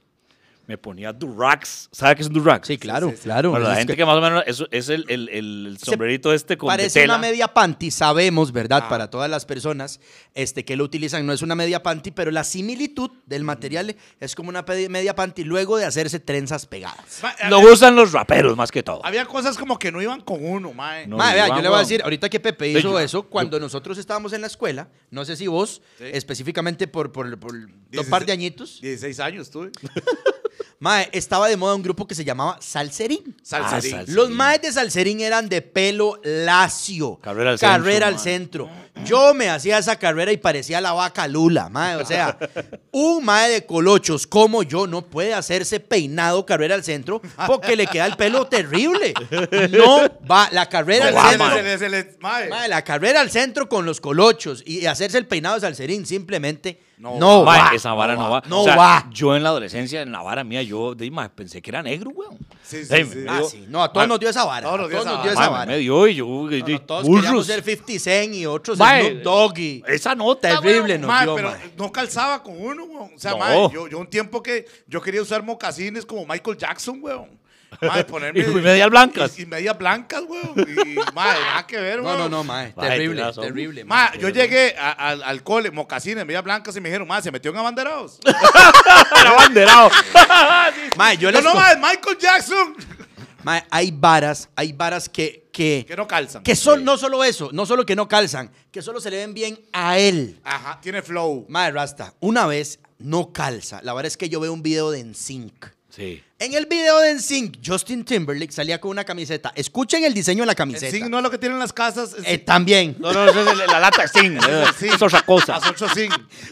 me ponía Durax. ¿Sabe qué es un Durax? Sí, claro, claro. la gente que... más o menos es, el, el, sombrerito este con Parece una media panty, sabemos, ¿verdad? Ah. Para todas las personas este, que lo utilizan, no es una media panty, pero la similitud del material es como una media panty luego de hacerse trenzas pegadas. No gustan los raperos más que todo. Había cosas como que no iban con uno, mae. yo le voy a decir, ahorita que Pepe hizo eso, cuando nosotros estábamos en la escuela, no sé si vos, específicamente por, por, un par de añitos. 16 años tuve. Mae, estaba de moda un grupo que se llamaba Salserín. Ah, los maes de Salserín eran de pelo lacio. Carrera al carrera centro. Al centro. Yo me hacía esa carrera y parecía la vaca Lula, mae. O sea, un mae de colochos como yo no puede hacerse peinado carrera al centro porque le queda el pelo terrible. No va, la carrera al centro. la carrera al centro con los colochos y hacerse el peinado de Salserín simplemente no, no va, Esa vara no, va. No va. Yo en la adolescencia, en la vara mía, yo pensé que era negro, weón. Sí, ah, sí, No, a todos nos dio esa vara. Todos a todos nos dio esa vara. Me dio y yo. Y, no, todos ser 50 Cent y otros ser Snoop Doggy Esa nota terrible nos no calzaba con uno, weón. O sea, yo, yo un tiempo que yo quería usar mocasines como Michael Jackson, weón. y medias blancas. Y, medias blancas, weón. Y, madre, nada que ver, weón. No, no, no, madre Terrible, terrible. Madre, yo llegué al cole, mocasines, medias blancas, y me dijeron, madre, se metió en abanderados. abanderados mae, yo les. No, no, madre, Michael Jackson. Mae, hay varas, hay varas que que, no calzan. Que son, no solo eso, no solo que no calzan, que solo se le ven bien a él. Ajá, tiene flow. Madre Rasta, una vez no calza. La verdad es que yo veo un video de NSYNC. Sí. En el video de NSYNC, Justin Timberlake salía con una camiseta. Escuchen el diseño de la camiseta. NSYNC no es lo que tienen las casas. Eh, también. No, no, eso es la lata Sí, es otra cosa. Las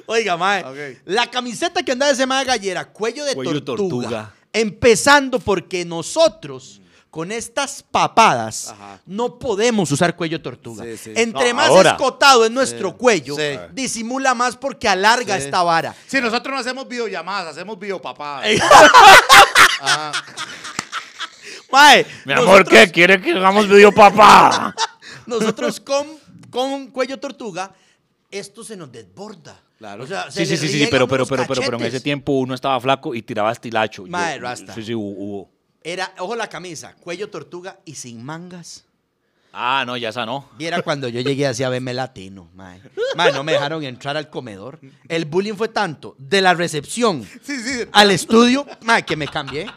Oiga, mae. La camiseta que andaba ese mae gallera, cuello de tortuga. Empezando porque nosotros con estas papadas no podemos usar cuello tortuga. Entre más escotado es nuestro cuello, disimula más porque alarga esta vara. Si nosotros no hacemos videollamadas, hacemos videopapadas. Ah. Mae, Mi amor, ¿qué quiere que hagamos videopapá? nosotros con, con cuello tortuga, esto se nos desborda. sí, sí, sí, sí, pero, pero, pero, pero, pero en ese tiempo uno estaba flaco y tiraba estilacho. Sí, sí, hubo. Era, ojo la camisa, cuello tortuga y sin mangas. Ah, no, ya esa no. era cuando yo llegué así a verme latino, no me dejaron entrar al comedor. El bullying fue tanto de la recepción al estudio, mae, que me cambié.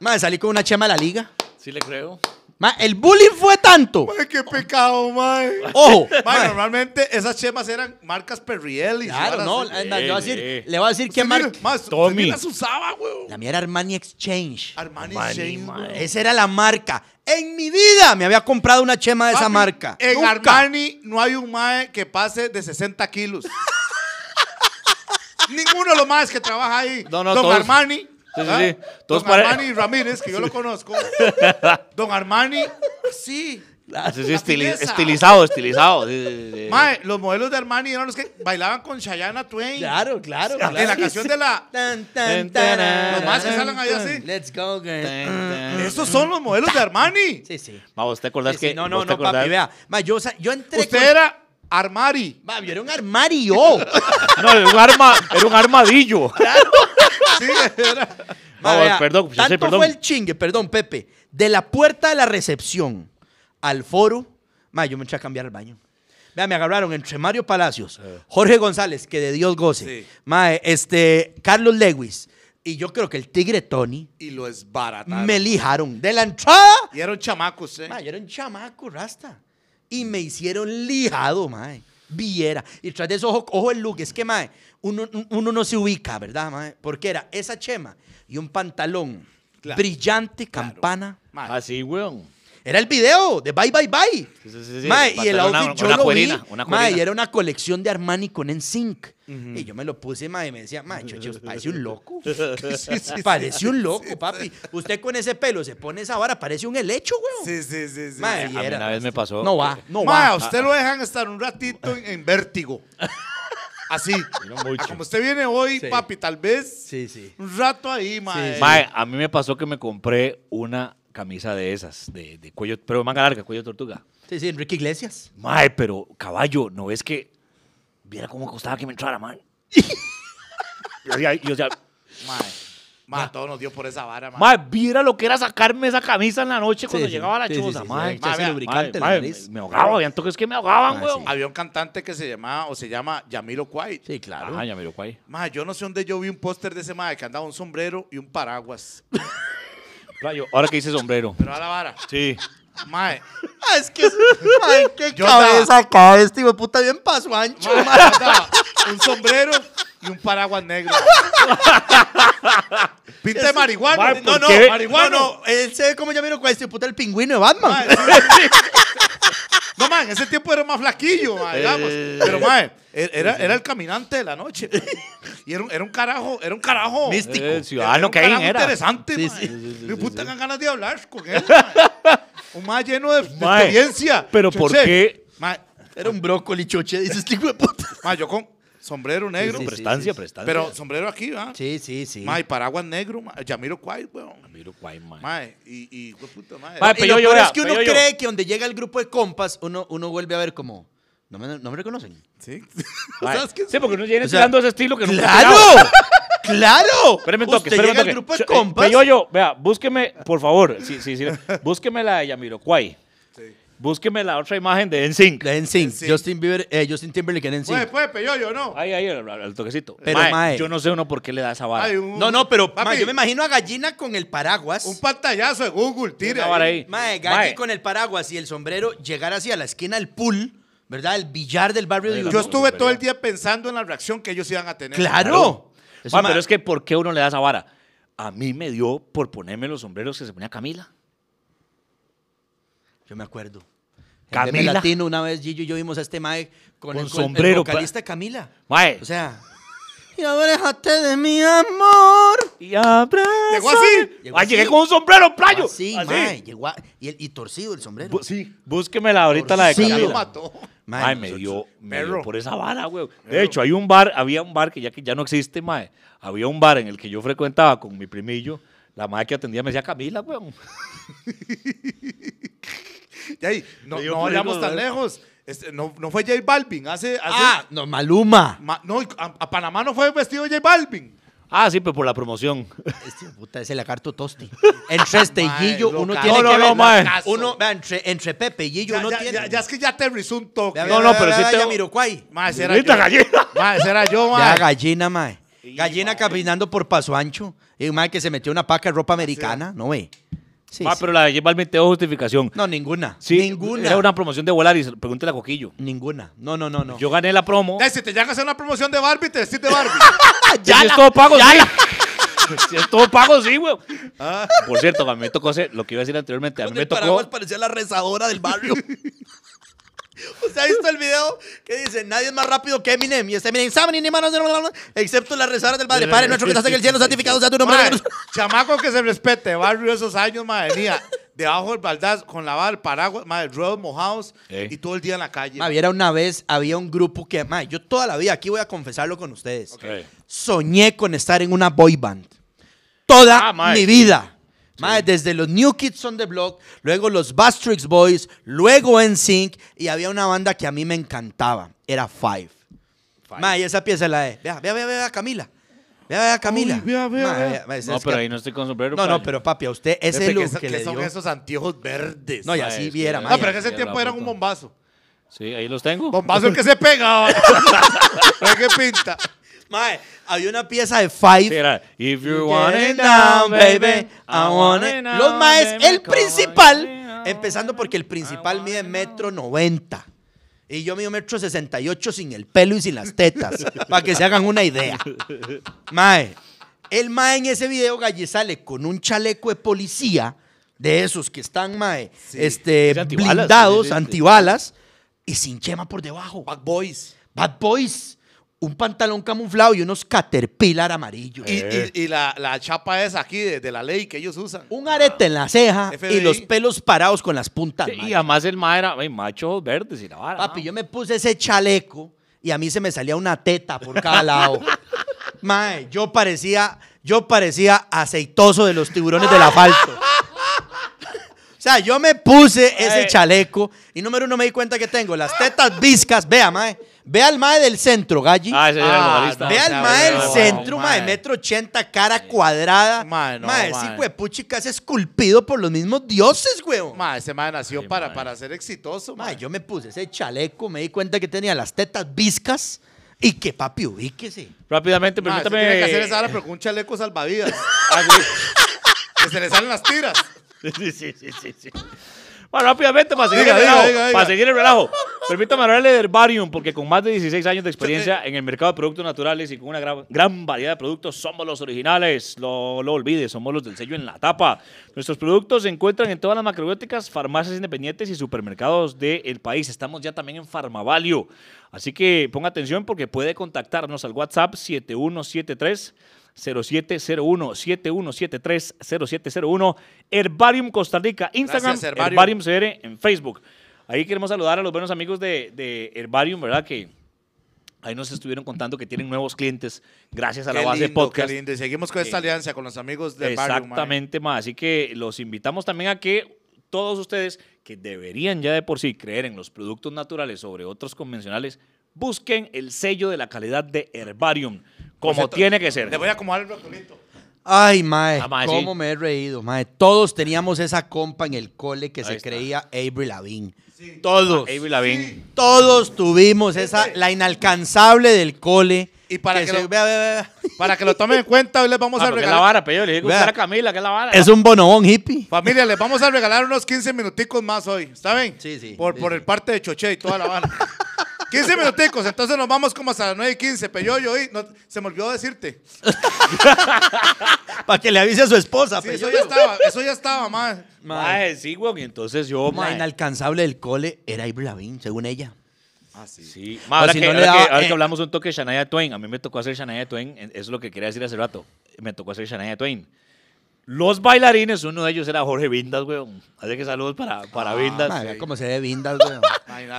Mae, salí con una chema de la liga. Sí le creo. Ma, el bullying fue tanto. qué pecado, mae. Ojo. Mae, normalmente esas chemas eran marcas Perrielli. Claro, no. no, le voy a decir, le voy a decir qué marca. las usaba, güey. La mía era Armani Exchange. Armani, Exchange, Esa era la marca. En mi vida me había comprado una chema de esa marca. En Armani no hay un mae que pase de 60 kilos. Ninguno de los maes que trabaja ahí. No, no, Don Armani ¿Ah? Sí, Don Armani Ramírez, que yo lo conozco. Don Armani, sí. sí, sí estilizado, estilizado. Mae, los modelos de Armani eran los que bailaban con Shayana Twain. Claro, claro. En la canción de la. los más que salen ahí así. Let's go, girl. Estos son los modelos de Armani. Sí, sí. Vamos, ¿te acordás que.? No, no, no, acordás? papi, vea. yo, yo entré. Usted era. Armari. Va, yo era un armario. no, era un, arma, era un armadillo. Claro perdón, tanto fue el chingue, perdón, Pepe. De la puerta de la recepción al foro, ma, yo me eché a cambiar el baño. Vea, me agarraron entre Mario Palacios, eh. Jorge González, que de Dios goce, este, Carlos Lewis, y yo creo que el tigre Tony. Y lo Me lijaron de la entrada. Y eran chamacos, ¿eh? Ma, chamaco, rasta. Y me hicieron lijado, mae viera. Y tras de eso, ojo, el look, es que, mae, uno, uno no se ubica, ¿verdad, mae? Porque era esa chema y un pantalón brillante, campana. Así, weón. Era el video de Bye Bye Bye. y el outfit una, yo y era una colección de Armani con NSYNC. Y yo me lo puse, mae, y me decía, mae, parece un loco. parece un loco, papi. Usted con ese pelo se pone esa vara, parece un helecho, güey. Sí, sí, sí. una vez me pasó. No va, no va. usted lo dejan estar un ratito en, vértigo. Así. Como usted viene hoy, papi, tal vez. Sí, sí. Un rato ahí, mae. mae. a mí me pasó que me compré una camisa de esas, de, cuello, pero más manga larga, cuello tortuga. Sí, sí, Enrique Iglesias. Mae, pero caballo, no es que viera cómo costaba que me entrara, mae. yo mae. todo nos dio por esa vara, mae viera lo que era sacarme esa camisa en la noche cuando llegaba la choza, Me ahogaba, habían toques que me ahogaban, güey. Ah, Había un cantante que se llamaba, o se llama Yamiro Kwai. Sí, claro. Ah, Yamiro yo no sé dónde yo vi un póster de ese mae que andaba un sombrero y un paraguas. Rayo, ahora que dice sombrero. Pero a la vara. Sí. Mae. Ay, ah, es que. Mae, qué yo cabeza da. este hijo puta bien paso ancho, mae. un sombrero y un paraguas negro. Pinta de marihuana. no, no, marihuana. No, él se ve como ya vieron este con puta el pingüino de Batman. no, man, ese tiempo era más flaquillo, eh. Pero, mae, era, era el caminante de la noche. Y era un, era un carajo, era un carajo místico. Eh, ciudadano era era. interesante, sí, Sí, puta, ganas de hablar con él, Un más lleno de, experiencia. Pero ¿por qué? Era un brócoli, choche. dice hijo de puta. yo con sombrero negro. prestancia, prestancia. Pero sombrero aquí, ¿va? Sí, sí, sí. May paraguas negro. Yamiro Quay, weón. Yamiro guay, mae. y, y puta, madre. pero es que uno cree que donde llega el grupo de compas, uno, uno vuelve a ver como, no me, no me reconocen. Sí. Sí, porque uno viene O ese estilo que nunca ¡Claro! ¡Claro! Espérame un toque, espérame toque. grupo de eh, Yo- vea, búsqueme, por favor, sí, sí, sí, búsqueme la de Yamiroquai. Búsqueme la otra imagen de NSYNC. De NSYNC. Justin Bieber, eh, Justin Timberlake en NSYNC. Después de peyoyo, ¿no? Ahí, ahí, el toquecito. Pero, mae. Yo no sé uno por qué le da esa vara. No, no, pero Papi, yo me imagino a Gallina con el paraguas. un pantallazo de Google, tira. ahí. Mae, Gallina con el paraguas y el sombrero, llegar así a la esquina del pool, ¿verdad? El billar del barrio de Yo Yo estuve todo el día pensando en la reacción que ellos iban a tener. Claro pero es que ¿por qué uno le da esa vara? A mí me dio por ponerme los sombreros que se ponía Camila. Yo me acuerdo. Camila. En Latino, una vez Gillo y yo vimos a este Mae con, el sombrero. El vocalista Camila. O sea y abréjate de mi amor. Y abrazo. Llegó así. llegué con un sombrero playo. Sí, llegó y, el, y torcido el sombrero. sí, búsquemela ahorita la de Camila. mató. Mae, me, dio, me por esa vara, güey. De hecho, hay un bar, había un bar que ya que ya no existe, mae. Había un bar en el que yo frecuentaba con mi primillo. La madre que atendía me decía Camila, güey. no, no vayamos tan lejos. Este, no, no, fue J Balvin, hace... ah, no, Maluma. no, a, Panamá no fue vestido J Balvin. Ah, sí, pero pues por la promoción. Este puta es el lagarto tosti. Entre este y uno tiene que ver. No, no, entre, entre Pepe y Guillo uno tiene. Ya, es que ya te resunto no, no, pero si te. Mirocuay. Más gallina. Más será yo, mae. Ya gallina, mae. Gallina caminando por paso ancho. Y mae que se metió una paca de ropa americana, no ve ah, pero la de J te dio justificación. No, ninguna. ninguna. Era una promoción de Volaris, pregúntale a Coquillo. Ninguna. No, no, no, no. Yo gané la promo. Eh, si te llegan a hacer una promoción de Barbie, te decís de Barbie. ya la, es todo pago, ya sí. si es todo pago, sí, güey. Ah. Por cierto, a mí me tocó hacer, lo que iba a decir anteriormente, a mí me tocó... parecía la rezadora del barrio. ¿Usted ha visto el video que dice nadie es más rápido que Eminem? Y este Eminem, ¿saben ni ni manos, excepto las rezadas del Padre. Padre nuestro que estás en el cielo, santificado sea tu nombre. chamaco que se respete, barrio esos años, madre mía. Debajo del baldaz, con la el paraguas, madre, ruedos mojados y todo el día en la calle. había una vez, había un grupo que, madre, yo toda la vida, aquí voy a confesarlo con ustedes. Soñé con estar en una boy band. Toda ah, mi vida desde los New Kids on the Block, luego los Bastrix Boys, luego NSYNC, y había una banda que a mí me encantaba, era Five. esa pieza la de, vea, vea, vea, vea Camila. Vea, vea, Camila. vea, vea, no, pero ahí no estoy con sombrero. No, no, pero papi, a usted ese look que, que, son esos anteojos verdes. No, y así viera, viera, ah, No, pero en ese tiempo eran un bombazo. Sí, ahí los tengo. Bombazo el que se pega. ¿Qué pinta? Mae, había una pieza de Five. era, If you want it down, baby, I want it Los maes, el principal, empezando porque el principal mide metro noventa. Y yo mido metro 68 sin el pelo y sin las tetas. para que se hagan una idea. Mae, el mae en ese video galle sale con un chaleco de policía de esos que están, mae, este, antibalas, blindados, antibalas, y sin chema por debajo. Bad Boys. Bad Boys un pantalón camuflado y unos caterpillar amarillos. Y, eh. la, chapa es aquí de, la ley que ellos usan. Un arete en la ceja y los pelos parados con las puntas. Sí, y además el ma era macho machos verdes y la vara. Papi, yo me puse ese chaleco y a mí se me salía una teta por cada lado. Mae, yo parecía, yo parecía aceitoso de los tiburones del asfalto. O sea, yo me puse ese chaleco y número uno me di cuenta que tengo las tetas viscas, vea, mae Ve al mae del centro, Galli. Ah, ese era el modalista. Ah, Ve al mae del centro, mae, metro ochenta, cara cuadrada. Mae, no, mae. ese huepuchi casi esculpido por los mismos dioses, weón. Mae, ese mae nació para, para ser exitoso, mae. Yo me puse ese chaleco, me di cuenta que tenía las tetas viscas. Y que papi, ubíquese. Rápidamente, permítame. Tiene que hacer esa hora, pero con un chaleco salvavidas. Ah, que se le salen las tiras. Sí, sí, sí, sí, sí. Bueno, rápidamente, para seguir, el, relajo, para seguir el relajo. Permítame hablarle de Herbarium, porque con más de 16 años de experiencia en el mercado de productos naturales y con una gran, variedad de productos, somos los originales. no lo olvides, somos los del sello en la tapa. Nuestros productos se encuentran en todas las macrobióticas, farmacias independientes y supermercados del país. Estamos ya también en Farmavalio. Así que ponga atención porque puede contactarnos al WhatsApp 7173 0701-7173-0701. Herbarium Costa Rica, Instagram, Herbarium. CR en Facebook. Ahí queremos saludar a los buenos amigos de, Herbarium, ¿verdad? Que Ahí nos estuvieron contando que tienen nuevos clientes gracias a la base de podcast. seguimos con esta eh, alianza con los amigos de Herbarium Exactamente, más. Así que los invitamos también a que todos ustedes que deberían ya de por sí creer en los productos naturales sobre otros convencionales, busquen el sello de la calidad de Herbarium como pues tiene que ser. Te voy a acomodar el Ay, mae, ah, cómo me he reído, mae. Todos teníamos esa compa en el cole que se creía Avery Lavigne. Todos. Ah, Avery Lavigne. Todos tuvimos esa, la inalcanzable del cole. Y para que, lo, vea, para que lo tomen en cuenta, hoy les vamos ah, a regalar. Es la vara, le digo, a Camila, que es la vara. Es un bonobón hippie. Familia, les vamos a regalar unos 15 minuticos más hoy, ¿está bien? sí. Por, sí, por el parte de Choche y toda la vara. 15 minuticos, entonces nos vamos como hasta las 9 y 15. Pero yo, se me olvidó decirte. Para que le avise a su esposa. eso ya estaba, eso ya estaba, más. Mae, sí, güey. Entonces yo, mae. La inalcanzable del cole era Ibrahim, según ella. Ah, sí. sí. ahora, que, que, eh. hablamos un toque de Shania Twain, a mí me tocó hacer Shania Twain, eso es lo que quería decir hace rato. Me tocó hacer Shania Twain. Los bailarines, uno de ellos era Jorge Vindas, weón. Así que saludos para, para ah, Vindas. Madre, se ve Vindas, weón.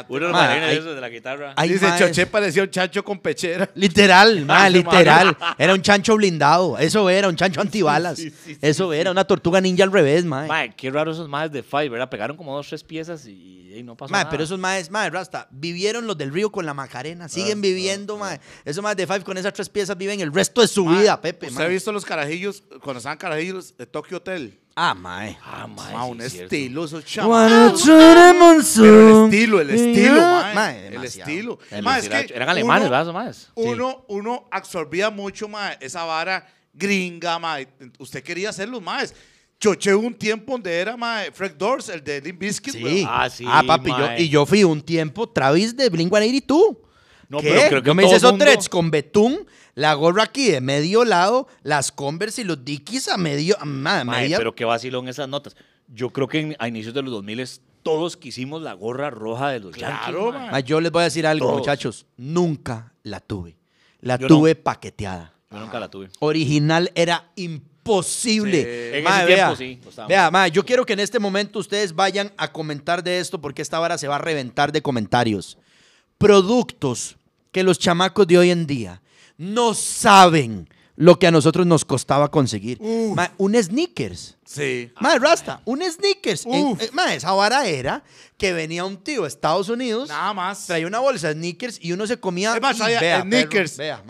uno de los bailarines esos de la guitarra. Dice, Choché parecía un chancho con pechera. Literal, ah, madre, literal. Era un chancho blindado. Eso era, un chancho antibalas. Eso era, una tortuga ninja al revés, madre. Madre, qué raro esos madres de Five, ¿verdad? Pegaron como dos, tres piezas y no pasa mae, nada. Pero esos maes, mae, Rasta, vivieron los del río con la Macarena, ah, siguen ah, viviendo, ah. mae. Esos maes de Five con esas tres piezas viven el resto de su vida, Pepe. ¿Usted ha visto los carajillos, cuando estaban carajillos, de eh, Tokyo Hotel? Ah, mae. Ah, mae. un estilo, esos chavales. el estilo, el estilo, mae. el estilo. eran alemanes, ¿verdad? Uno, uno absorbía mucho, mae, esa vara gringa, mae. Usted quería ser los maes choché un tiempo donde era mae, Fred Doors, el de Limp Bizkit. Ah, sí, ah, papi, yo, y yo fui un tiempo Travis de Blink-182. No, pero creo Yo me hice esos dreads con betún, la gorra aquí de medio lado, las Converse y los Dickies a medio... a pero qué vacilón esas notas. Yo creo que a inicios de los 2000 todos quisimos la gorra roja de los Claro, Yankees, yo les voy a decir algo, muchachos. Nunca la tuve. La tuve paqueteada. Yo nunca la tuve. Original era imposible posible en ese tiempo, sí, vea yo quiero que en este momento ustedes vayan a comentar de esto porque esta vara se va a reventar de comentarios. Productos que los chamacos de hoy en día no saben lo que a nosotros nos costaba conseguir. un sneakers. Sí. Más Rasta, un sneakers. Eh, más, esa vara era que venía un tío de Estados Unidos. Nada más. Traía una bolsa de sneakers y uno se comía. Es más, sneakers. vea,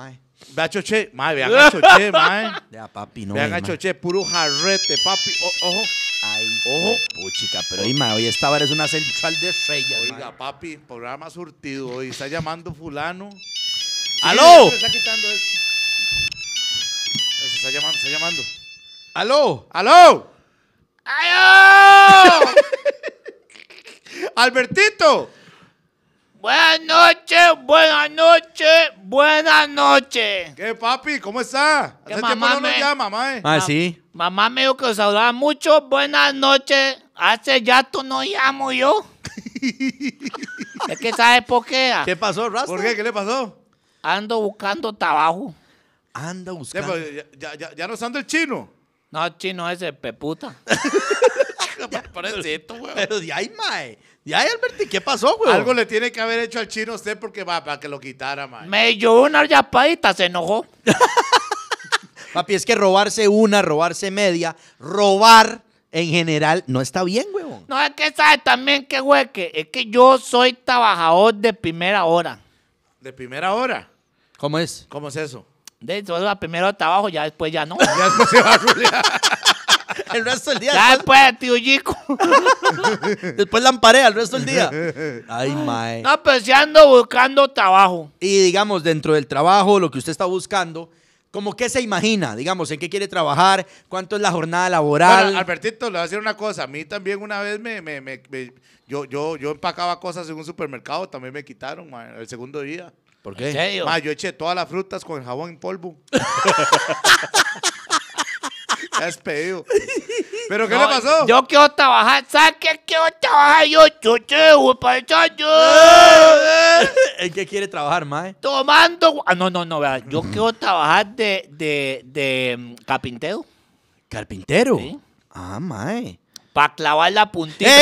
Ve a Choche, mae, vean a Choche, papi, no. Vean a Choche, puro jarrete, papi. ojo. Ay, ojo. Puchica, pero ahí, mae, hoy esta es una central de estrellas. Oiga, papi, programa surtido hoy. Está llamando fulano. ¡Aló! Se está quitando está llamando, se está llamando. ¡Aló! ¡Aló! ¡Aló! Oh! ¡Albertito! Buenas noches, buenas noches, buenas noches. ¿Qué, papi? ¿Cómo está? Hace mamá tiempo no me... llama, mae. Ah, sí. Mamá me dijo que os hablaba mucho. Buenas noches. Hace ya tú no llamo yo. es que ¿sabes por qué? ¿Qué pasó, Rasta? ¿Por qué? ¿Qué le pasó? Ando buscando trabajo. Anda buscando. Pues, ya, no es anda el chino. No, el chino es el peputa. Pero de ahí, mae. Y Alberti, ¿qué pasó, güey? Algo le tiene que haber hecho al chino usted porque va, para que lo quitara, man. Me dio una yapadita, se enojó. Papi, es que robarse una, robarse media, robar en general no está bien, güey. No, es que sabe también que, güey, que es que yo soy trabajador de primera hora. ¿De primera hora? ¿Cómo es? ¿Cómo es eso? De eso, primero trabajo, ya después ya no. Ya después se va a el resto del día. Ya después, tío Yico. después lamparea el resto del día. Ay, mae. No, pues ando buscando trabajo. Y digamos, dentro del trabajo, lo que usted está buscando, como que se imagina, digamos, en qué quiere trabajar, cuánto es la jornada laboral. Bueno, Albertito, le voy a decir una cosa. A mí también una vez me, me, me, yo, yo, yo empacaba cosas en un supermercado, también me quitaron mae el segundo día. ¿Por qué? ¿En yo eché todas las frutas con jabón en polvo. despedido. ¿Pero qué le pasó? Yo quiero trabajar. ¿Sabes qué quiero trabajar? Yo, chuchu, chacho. ¿En qué quiere trabajar, mae? Tomando. Ah, no, no, no. Yo quiero trabajar de, de, de mm, carpintero. ¿Carpintero? Ah, mae. Para clavar la puntita. ¡Eh,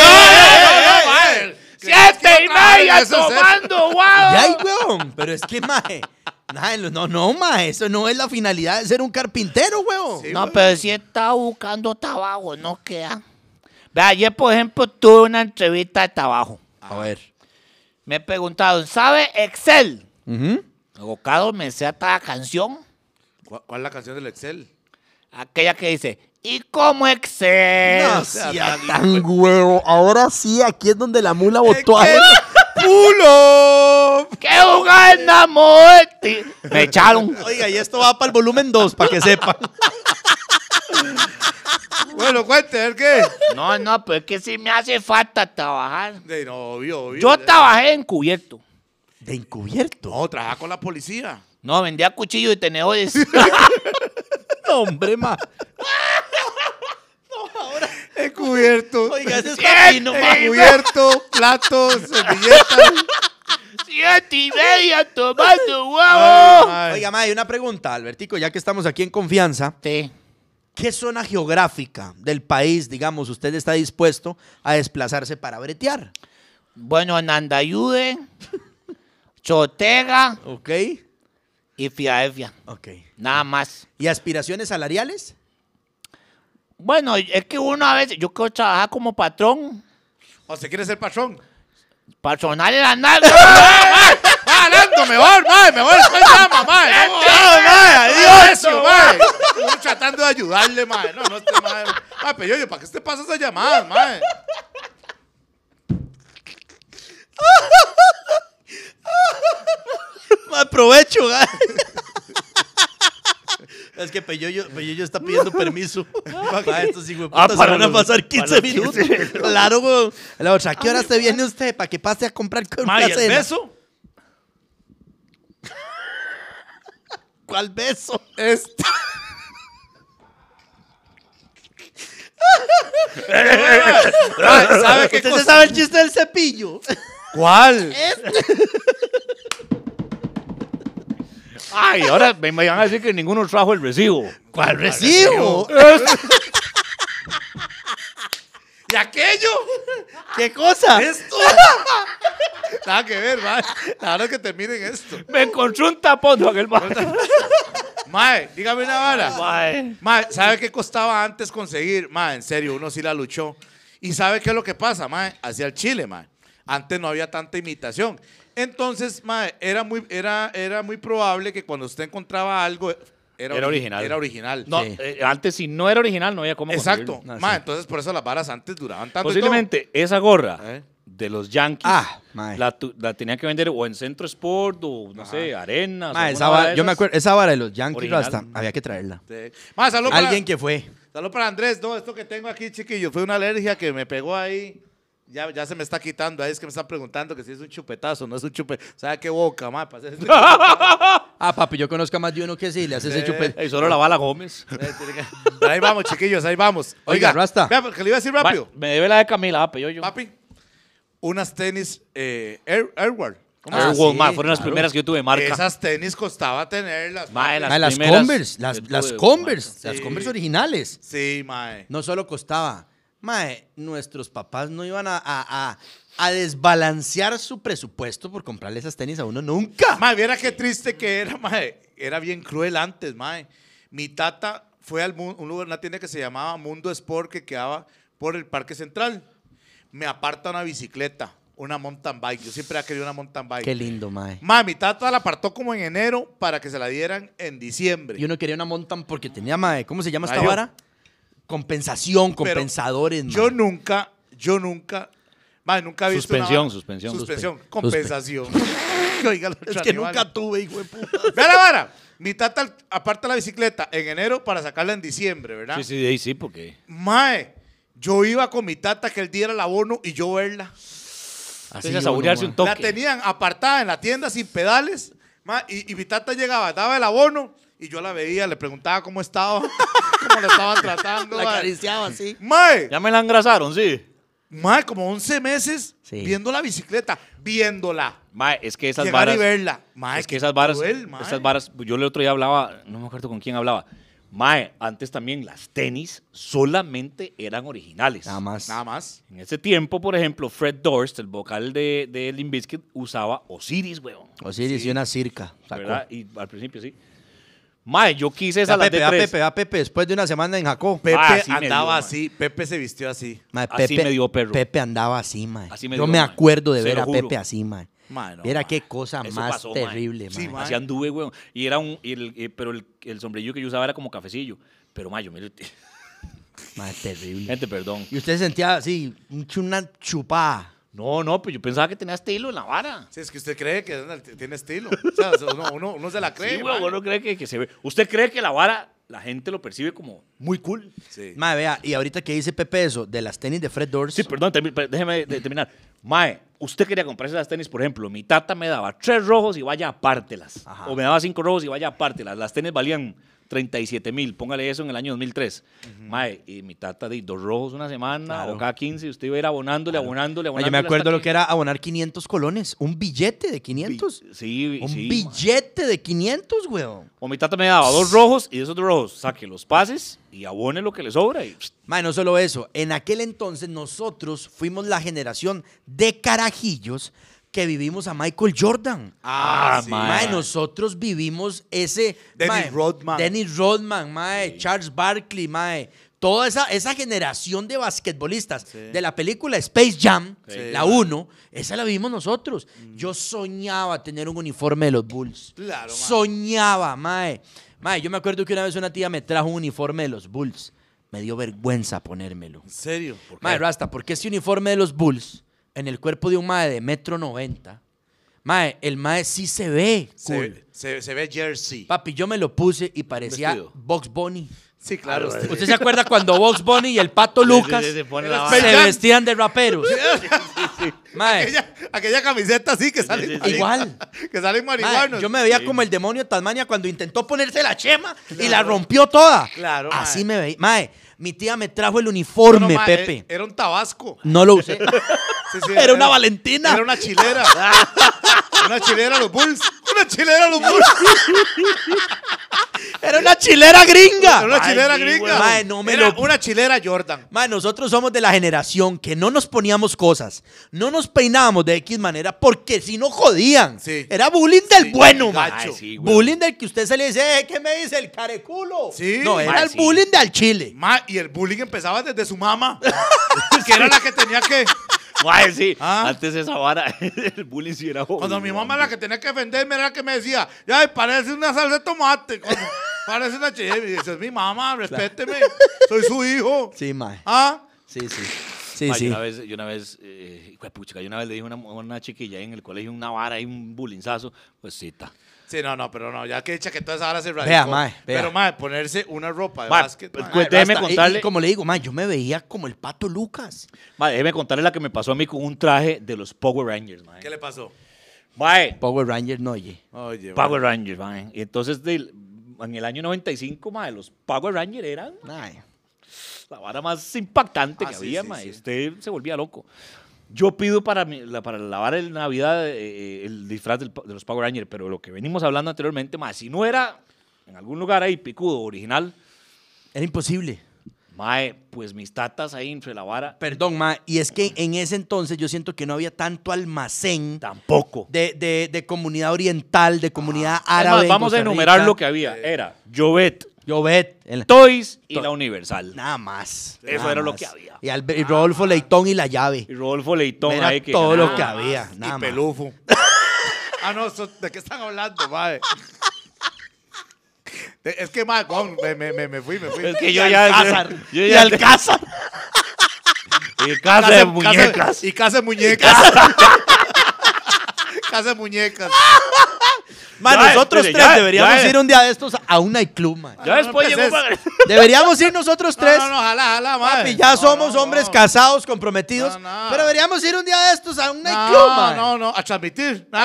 ¡No, siete y media tomando, guau! ¡Ay, weón! Pero es que, mae no, no, ma, eso no es la finalidad de ser un carpintero, weón. no, pero si está buscando trabajo, no queda. Vea, ayer, por ejemplo, tuve una entrevista de trabajo. A ver. Me preguntaron, ¿sabe Excel? Uh me sé esta canción. ¿Cuál, es la canción del Excel? Aquella que dice, ¿y cómo Excel? No, Ahora sí, aquí es donde la mula botó a él pulo! ¡Qué jugada muerte! Me echaron. Oiga, y esto va para el volumen 2, para que sepan. Bueno, cuente, qué? No, no, pero es que sí me hace falta trabajar. De, novio, obvio, Yo trabajé encubierto. ¿De encubierto? No, trabajaba con la policía. No, vendía cuchillo y tenedores. no, hombre, ma. He cubierto. Oiga, es cubierto platos, servilletas. Siete y media tomando huevo. Oiga, madre, una pregunta, Albertico, ya que estamos aquí en confianza. Sí. ¿Qué zona geográfica del país, digamos, usted está dispuesto a desplazarse para bretear? Bueno, Nandayude, Chotega. Ok. Y Fiaefia. Ok. Nada más. ¿Y aspiraciones salariales? Bueno, es que uno a veces, yo quiero trabajar como patrón. ¿O se quiere ser patrón? Patronal en la nalga. me voy mejor estoy mae. No, adiós, eso, Estoy tratando de ayudarle, madre. No, no, estoy madre. Mae, pero yo, ¿para qué te pasas a llamadas, madre? Me provecho, que Peyoyo, Peyoyo está pidiendo permiso. para esto, hijos ah, para van a pasar 15 minutos. claro, güey. La otra, ¿qué hora se viene usted para que pase a comprar con May, ¿el beso? ¿Cuál beso? Este. ¿Sabe ¿Usted se sabe el chiste del cepillo? ¿Cuál? Este. Ay, ahora me, van a decir que ninguno trajo el recibo. ¿Cuál recibo? ¿Y aquello? ¿Qué cosa? Esto. Nada que ver, mae. La verdad es que terminen esto. Me encontré un tapón, don el mae. Mae, dígame una vara. Mae. mae. ¿sabe qué costaba antes conseguir? Mae, en serio, uno sí la luchó. ¿Y sabe qué es lo que pasa, mae? Hacia el Chile, mae. Antes no había tanta imitación. Entonces, mae, era muy, era, era muy probable que cuando usted encontraba algo era, original. Era original. No, eh, antes, si no era original, no había cómo Exacto. entonces por eso las varas antes duraban tanto. Posiblemente esa gorra eh. de los Yankees ah, la, tenía tenían que vender o en Centro Sport o, no sé, Arenas. esa vara- de los Yankees había que traerla. para, Alguien que fue. salud para Andrés. No, esto que tengo aquí, chiquillo, fue una alergia que me pegó ahí. Ya, ya se me está quitando, ahí es que me están preguntando que si es un chupetazo, no es un chupetazo. ¿Sabe qué boca, mapa? Pues ah, papi, yo conozco más de uno que sí, le hace ese chupetazo. Y solo la bala Gómez. ahí vamos, chiquillos, ahí vamos. Oiga, Oiga Rasta. le iba a decir rápido. me debe la de Camila, papi, yo, Papi, unas tenis eh, Air, ah, fueron las primeras que yo tuve marca. Esas tenis costaba tenerlas. las, las Converse, las, las Converse, las Converse originales. Sí, mae. No solo costaba, Mae, nuestros papás no iban a, desbalancear su presupuesto por comprarle esas tenis a uno nunca. Mae, viera qué triste que era, mae. Era bien cruel antes, mae. Mi tata fue a un lugar, una tienda que se llamaba Mundo Sport que quedaba por el Parque Central. Me aparta una bicicleta, una mountain bike. Yo siempre había querido una mountain bike. Qué lindo, mae. Mae, mi tata la apartó como en enero para que se la dieran en diciembre. Yo no quería una mountain porque tenía, mae, ¿cómo se llama esta vara? Compensación, compensadores. yo nunca, yo nunca, nunca he suspensión, suspensión, suspensión, suspensión, compensación. es que nunca tuve, hijo de puta. Ve la Mi tata aparta la bicicleta en enero para sacarla en diciembre, ¿verdad? Sí, sí, ahí sí, porque. Mae, yo iba con mi tata que el día era el abono y yo verla. Así a saborearse un toque. La tenían apartada en la tienda sin pedales. y, y mi tata llegaba, daba el abono y yo la veía, le preguntaba cómo estaba. cómo la estaban tratando. La acariciaba así. Mae. Ya me la engrasaron, sí. Mae, como 11 meses viendo la bicicleta, viéndola. Mae, es que esas Llegar varas. y verla. Mae, es que esas varas, esas yo el otro día hablaba, no me acuerdo con quién hablaba. Mae, antes también las tenis solamente eran originales. Nada más. Nada más. En ese tiempo, por ejemplo, Fred Durst, el vocal de, de Limp Bizkit, usaba Osiris, weón. Osiris y una circa. ¿Verdad? Y al principio sí. Mae, yo quise esa a Pepe, a Pepe, a Pepe, después de una semana en Jacó. Pepe andaba así, Pepe se vistió así. Mae, Así Pepe, me dio perro. Pepe andaba así, mae. Yo me acuerdo de ver a Pepe así, mae. Era no, qué cosa más terrible, mae. terrible, Sí, mae. Así anduve, weón. Y era un. Eh, pero el, sombrillo que yo usaba era como cafecillo. Pero, yo mire. Mae, terrible. Gente, perdón. Y usted sentía así, una chupada. No, no, pues yo pensaba que tenía estilo en la vara. Sí, es que usted cree que tiene estilo. O sea, uno, se la cree. Sí, güey, uno cree que, se ve. Usted cree que la vara la gente lo percibe como muy cool. Sí. Mae, vea, y ahorita que dice Pepe eso de las tenis de Fred Dorsey. Sí, perdón, déjeme terminar. Mae, usted quería comprarse las tenis, por ejemplo, mi tata me daba tres rojos y vaya apártelas. O me daba cinco rojos y vaya apártelas. Las tenis valían 37 mil, póngale eso en el año 2003. Mae, y mi tata di dos rojos una semana o cada 15, usted iba a ir abonándole, abonándole, abonándole. Yo me acuerdo lo que... era abonar 500 colones, un billete de 500. Sí, sí, un billete de 500, weón. O mi tata me daba dos rojos y esos dos rojos saque los pases y abone lo que le sobra. Y... Mae, no solo eso, en aquel entonces nosotros fuimos la generación de carajillos que vivimos a Michael Jordan. Ah, ah mae. nosotros vivimos ese. Dennis Rodman. Dennis Rodman, mae, Charles Barkley, mae. Toda esa, esa generación de basquetbolistas de la película Space Jam, la 1, esa la vivimos nosotros. Mm. Yo soñaba tener un uniforme de los Bulls. Claro, Soñaba, mae. Mae, yo me acuerdo que una vez una tía me trajo un uniforme de los Bulls. Me dio vergüenza ponérmelo. ¿En serio? ¿Por Mae, Rasta, porque ese uniforme de los Bulls en el cuerpo de un mae de metro 90. Mae, el mae sí se ve Se, se- ve Jersey. Papi, yo me lo puse y parecía Box Bunny. Sí, claro. usted- se acuerda cuando Box Bunny y el Pato Lucas se vestían de raperos? Mae, Aquella, camiseta así que sale. Igual. Que sale marihuana. yo me veía como el demonio de Tasmania cuando intentó ponerse la chema y la rompió toda. Claro, Así me veía. Mae, mi tía me trajo el uniforme, Pepe. Eh, era un tabasco. No lo usé. era, una Valentina. Era una chilera. una chilera los Bulls. Una chilera los Bulls. Era una chilera gringa. Era una chilera gringa. no me Era una chilera Jordan. Madre, nosotros somos de la generación que no nos poníamos cosas, no nos peinábamos de X manera porque si no jodían. Sí. Era bullying del bueno, macho. bullying del que usted se le dice, eh, ¿qué me dice el careculo? No, era el bullying del chile. Ma y el bullying empezaba desde su mamá, que era la que tenía que... Guay, sí. Ah. Antes esa vara, el bullying sí era Cuando mi mamá era la que tenía que defenderme era la que me decía, ay, parece una salsa de tomate. parece una chile. Esa es mi mamá, respéteme. Soy su hijo. Sí, mae. ¿Ah? Sí, sí. Sí, sí. Yo una vez, yo una vez, eh, pucha, una vez le dije a una, una, chiquilla en el colegio una vara y un bullyingazo, pues sí, está. Sí, no, no, pero no, ya que echa que todas ahora se radicó. Vea, Pero, mae, ponerse una ropa de básquet, pues, pues contarle- como le digo, mae, yo me veía como el pato Lucas. Mae, déjeme contarle la que me pasó a mí con un traje de los Power Rangers, mae. ¿Qué le pasó? Mae, Power Rangers, no, oye. Oye, Power Rangers, mae. Y entonces, en el año 95, mae, los Power Rangers eran la vara más impactante que ah, había, sí, mae. Usted se volvía loco. Yo pido para, para lavar el Navidad eh, eh, el disfraz de los Power Rangers, pero lo que venimos hablando anteriormente, más si no era en algún lugar ahí picudo, original. Era imposible. Mae, pues mis tatas ahí entre la vara. Perdón, mae, y es que en ese entonces yo siento que no había tanto almacén. Tampoco. De, comunidad oriental, de comunidad ah. árabe. vamos a enumerar lo que había. Eh, era Jovet, yo el... Toys y la Universal. Nada más. Eso era lo que había. Y, Rodolfo ah. Leitón y la llave. Y Rodolfo Leitón. ahí que, todo lo que había. Nada y Pelufo. ah, no, ¿de qué están hablando, madre? Es que, madre, me, me, me, fui, me fui. Es que yo ya... Alcázar. Yo ya y Alcázar. y casa, de muñecas. y casa de muñecas. casa de muñecas nosotros tres deberíamos ir un día de estos a un nightclub, Ya después Deberíamos ir nosotros tres. No, no, ojalá, jala Papi, ya somos hombres casados, comprometidos. Pero deberíamos ir un día de estos a un nightclub, No, No, no, a transmitir.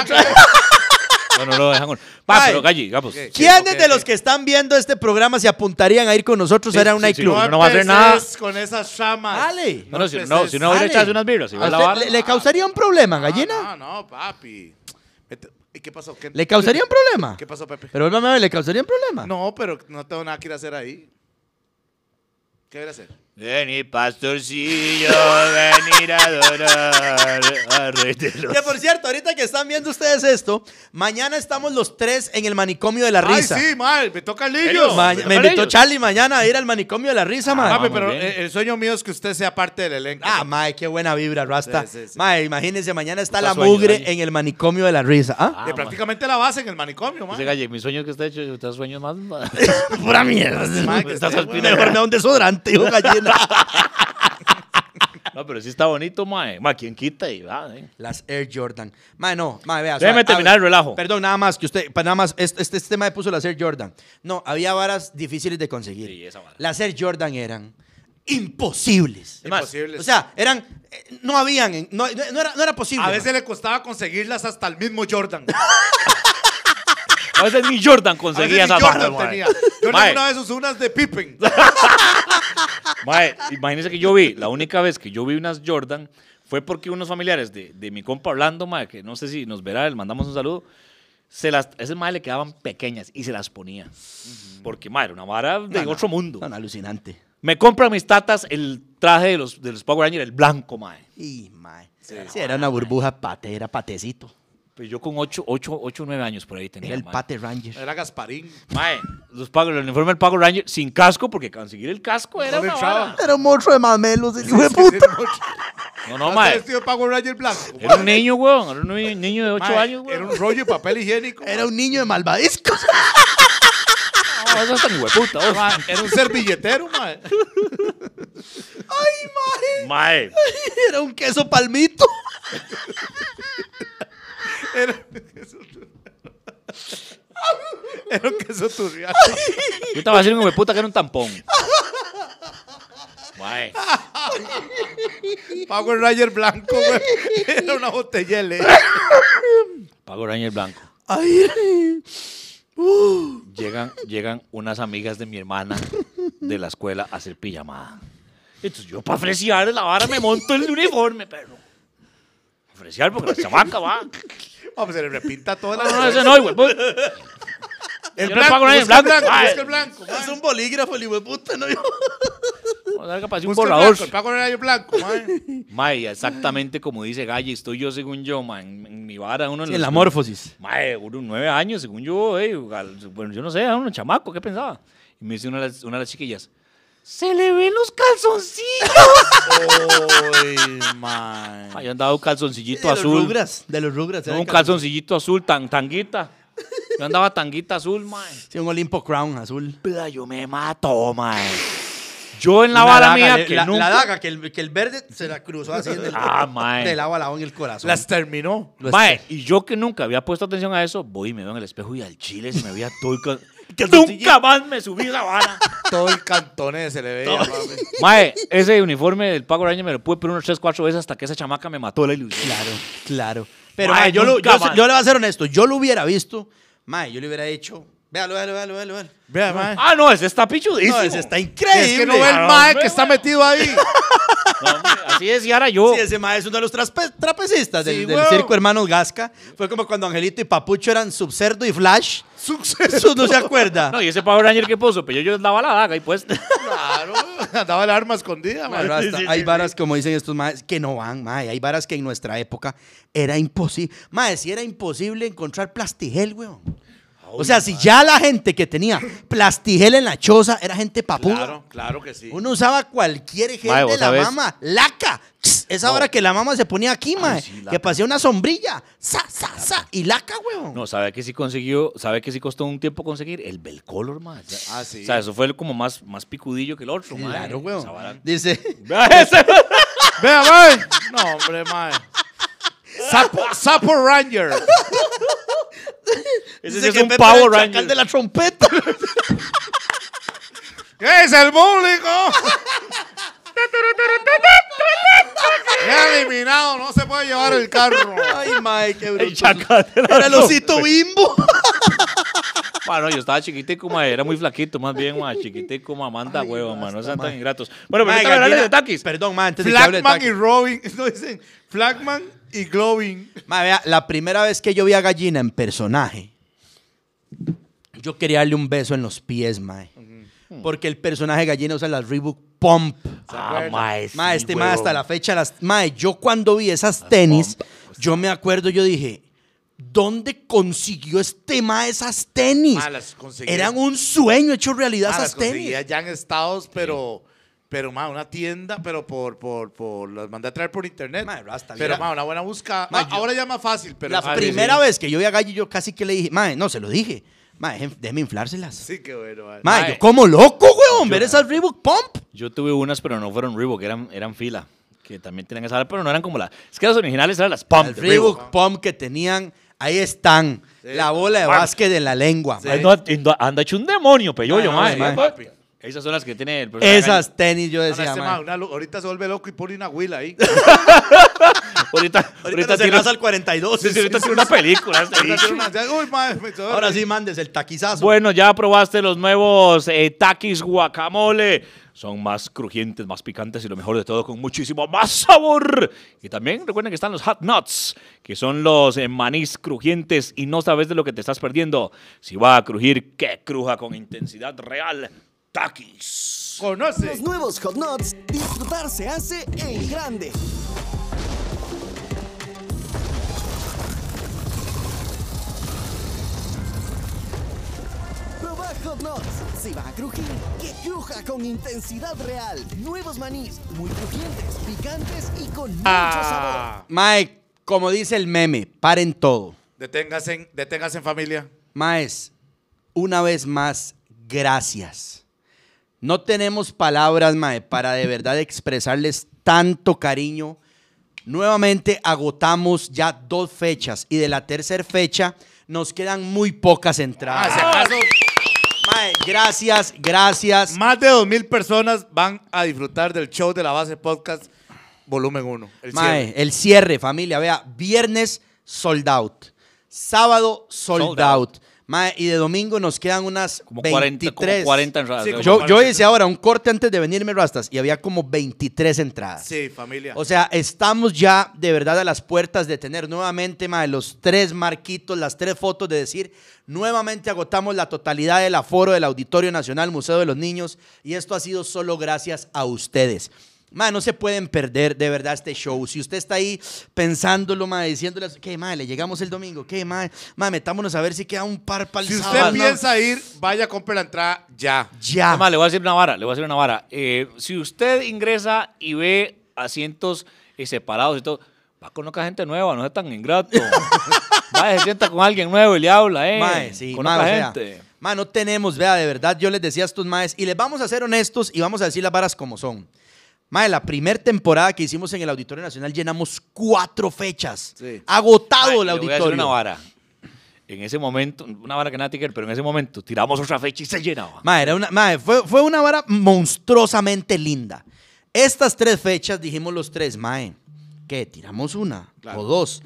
No, no dejan. pero vamos. ¿Quiénes de los que están viendo este programa se apuntarían a ir con nosotros a un nightclub? no, no, va a hacer nada. con esas chamas Dale. No, no, si no, si no unas birras. ¿Le, ¿Le causaría un problema, gallina? No, no, papi. ¿Y qué pasó? ¿Le causaría un problema? ¿Qué pasó, Pepe? Pero vuélvame a ver, ¿le causaría un problema? No, pero no tengo nada que ir a hacer ahí. ¿Qué voy a hacer? Vení, pastorcillo, venir a adorar ah, Que por cierto, ahorita que están viendo ustedes esto, mañana estamos los tres en el manicomio de la risa. Ay, sí, mal, me toca el Ma me invitó Charlie mañana a ir al manicomio de la risa, ah, pero el sueño mío es que usted sea parte del elenco. Ah, mae, qué buena vibra, Rasta. Mae, imagínense, mañana está la mugre ¿eh? en el manicomio de la risa. ¿ah? de ah, prácticamente la base en el manicomio, mae. Galle, mi sueño que está hecho, usted sueño más... Pura mierda. estás mejor me da un desodorante, hijo No, pero si está bonito, mae. Mae, quita y va? Eh? Las Air Jordan. Mae, no, mae, vea. Déjeme terminar el relajo. Perdón, nada más, que usted, pues, nada más, este, tema este, este de puso las Air Jordan. No, había varas difíciles de conseguir. Sí, esa Las Air Jordan eran imposibles. Imposibles. O sea, eran, eh, no habían, no, era, posible. A veces le costaba conseguirlas hasta el mismo Jordan. A veces ni Jordan conseguía esa barra, mae. Yo mae. una vez usé unas de Pippen. mae, imagínense que yo vi, la única vez que yo vi unas Jordan fue porque unos familiares de, de mi compa hablando, mae, que no sé si nos verá, le mandamos un saludo. Se las, a ese mae le quedaban pequeñas y se las ponía. Porque, mae, era una vara de otro mundo. Tan alucinante. Me compran mis tatas el traje de los, de los Power Rangers, el blanco, mae. Y, mae. Sí, era una burbuja era patecito. Pues yo con 8, 8, 8 9 años por ahí tenía. Era el Pate Ranger. Era Gasparín. Mae, los pagos, el uniforme del Pago Ranger sin casco, porque conseguir el casco era Era un monstruo de mamelos, hijo de puta. No, no, mae. vestido de Pago Ranger blanco. Era un niño, weón. Era un niño, de 8 años, weón. Era un rollo de papel higiénico. Era un niño de malvadiscos. No, eso es tan hueputa, Era un servilletero, mae. Ay, mae. Mae. Era un queso palmito. Era un queso turriano. Era un queso turriano. Yo estaba haciendo como puta que era un tampón. Pago Power Ranger blanco, Era una botella de leche. Power Ranger blanco. Ay. Llegan, llegan unas amigas de mi hermana de la escuela a hacer pijamada. Entonces yo para fresear, la vara me monto el uniforme, perro. Fresear porque la chamaca va. Vamos, se le repinta toda la. No, no, ese no, güey. Pues. El yo blanco, no el blanco, busca blanco. Es un bolígrafo, el puta, no yo. Vamos a ver un borrador. El era el blanco, man. Mae, exactamente como dice Galle, estoy yo según yo, man, en mi vara uno en la morfosis. Maya, uno nueve años, según yo, eh. bueno, yo no sé, era uno chamaco, ¿qué pensaba? Y me dice una una de las chiquillas, se le ven los calzoncillos. Ay, man. Yo andaba un calzoncillito de azul. Los rugras, de los rugras. un calzoncillito azul, tan, tanguita. Yo andaba tanguita azul, man. Sí, un Olimpo Crown azul. Pero yo me mato, man. Yo en la bala mía, que la, daga, que el, verde se la cruzó así en el, Ah, del agua en el corazón. Las terminó. Mae, y yo que nunca había puesto atención a eso, voy y me veo en el espejo y al chile se me veía todo el que nunca más me subí La vara. Todo el cantón se le veía, Mae, ese uniforme del Paco Ranger me lo pude poner unas 3, 4 veces hasta que esa chamaca me mató la ilusión. Claro, claro. Pero Mae, yo, yo, yo le voy a ser honesto, yo lo hubiera visto, mae, yo le hubiera hecho vealo vealo vealo vealo Vea, mae. Ah, no, ese está pichudísimo. No, ese está increíble. Es que no ve el mae que está metido ahí. así es, y ahora yo. Sí, ese mae es uno de los trapecistas del, circo Hermanos Gasca. Fue como cuando Angelito y Papucho eran Subcerdo y Flash. Subcerdo no se acuerda. No, y ese Power Ranger que puso, pero pues yo, yo andaba la daga y pues. Claro, andaba el arma escondida, mae. hay varas, como dicen estos maes, que no van, mae. Hay varas que en nuestra época era imposible. Mae, si era imposible encontrar plastigel, weón o sea, si ya la gente que tenía plastigel en la choza era gente papuda. Claro, claro que sí. Uno usaba cualquier gel de la mamá. mama, laca. Esa ahora hora que la mama se ponía aquí, mae, que pasé una sombrilla, sa, sa, sa, y laca, weón. No, sabe que sí consiguió, sabe que sí costó un tiempo conseguir el Belcolor, mae. Ah, sí. O sea, eso fue como más, más picudillo que el otro, Claro, Dice. Vea, mae. No, hombre, mae. Sapo, Sapo Ranger. Ese es un Power Ranger. de la trompeta. ¿Qué es el público? Ha eliminado, no se puede llevar el carro. Ay, mae, qué bruto. El Era el osito bimbo. Bueno, yo estaba chiquitico, ma, era muy flaquito, más bien, ma, chiquitico, como manda huevo, mano, no sean tan ingratos. Bueno, pero que hablarle de Takis. Perdón, ma, antes Flagman y Robin, no dicen Flagman y Globin. Ma, vea, la primera vez que yo vi a Gallina en personaje, yo quería darle un beso en los pies, mae. Hmm. porque el personaje gallina usa las Reebok Pump. Ah, maestro. Este hasta la fecha, las, mae, yo cuando vi esas tenis, yo me acuerdo, yo dije, ¿Dónde consiguió este ma esas tenis? las conseguí. Eran un sueño hecho realidad esas tenis. ya en Estados, pero, pero ma, una tienda, pero por, por, por, las mandé a traer por internet. Ma, hasta pero ma, una buena busca. Ah, ahora ya más fácil, pero. La primera vez que yo vi a Gallo, yo casi que le dije, ma, no, se lo dije. Mae, inflárselas. Sí, qué bueno, mae. cómo yo como loco, weón, ver esas Reebok Pump. Yo tuve unas, pero no fueron Reebok, eran, eran fila. Que también tenían esa, pero no eran como las. Es que las originales eran las Pump. el rebook Reebok. Pump que tenían, ahí están. La bola de básquet en la lengua. anda hecho un demonio, peyoyo, yo ah, mae. Esas son las que tiene el profesor Esas tenis yo decía, este ahorita se vuelve loco y pone una huila ahí. Ahorita, ahorita, se al 42. Sí, sí, ahorita tiene una película. Ahora sí, mandes el taquizazo. Bueno, ya probaste los nuevos eh, taquis guacamole. Son más crujientes, más picantes y lo mejor de todo, con muchísimo más sabor. Y también recuerden que están los hot nuts, que son los eh, manís crujientes y no sabes de lo que te estás perdiendo. Si va a crujir, que cruja con intensidad real. Takis. Conoce. Los nuevos hot nuts, disfrutar se hace en grande. Se va a crujir, que cruja con intensidad real. Nuevos manís, muy crujientes, picantes y con mucho ah. sabor. Mae, como dice el meme, paren todo. Deténgase, en familia. Maes, una vez más, gracias. No tenemos palabras, Mae, para de verdad expresarles tanto cariño. Nuevamente agotamos ya dos fechas y de la tercera fecha nos quedan muy pocas entradas. Ah, gracias, gracias. Más de mil personas van a disfrutar del show de la base podcast volumen 1. El cierre. familia. Vea, viernes sold out. Sábado sold, out y de domingo nos quedan unas como 23. entradas. yo, hice ahora un corte antes de venirme, Rastas, y había como 23 entradas. Sí, familia. O sea, estamos ya de verdad a las puertas de tener nuevamente, de los tres marquitos, las tres fotos de decir, nuevamente agotamos la totalidad del aforo del Auditorio Nacional Museo de los Niños, y esto ha sido solo gracias a ustedes. Ma no se pueden perder de verdad este show. Si usted está ahí pensándolo, diciéndole, ¿qué, mal Le llegamos el domingo, ¿qué, mal ma metámonos a ver si queda un par para el Si usted piensa ir, vaya, compre la entrada ya. Ya. le voy a decir una vara, le voy a decir una vara. Eh, si usted ingresa y ve asientos eh, separados y todo, va con otra gente nueva, no es tan ingrato. va se sienta con alguien nuevo y le habla, ¿eh? sí, con otra gente. Ma, no tenemos, vea, de verdad, yo les decía a estos maes, y les vamos a ser honestos y vamos a decir las varas como son. Mae, la primera temporada que hicimos en el Auditorio Nacional llenamos cuatro fechas. Agotado el auditorio. una vara. En ese momento, una vara que nada pero en ese momento tiramos otra fecha y se llenaba. Mae, fue, fue, una vara monstruosamente linda. Estas tres fechas dijimos los tres, mae. ¿qué? Tiramos una o dos,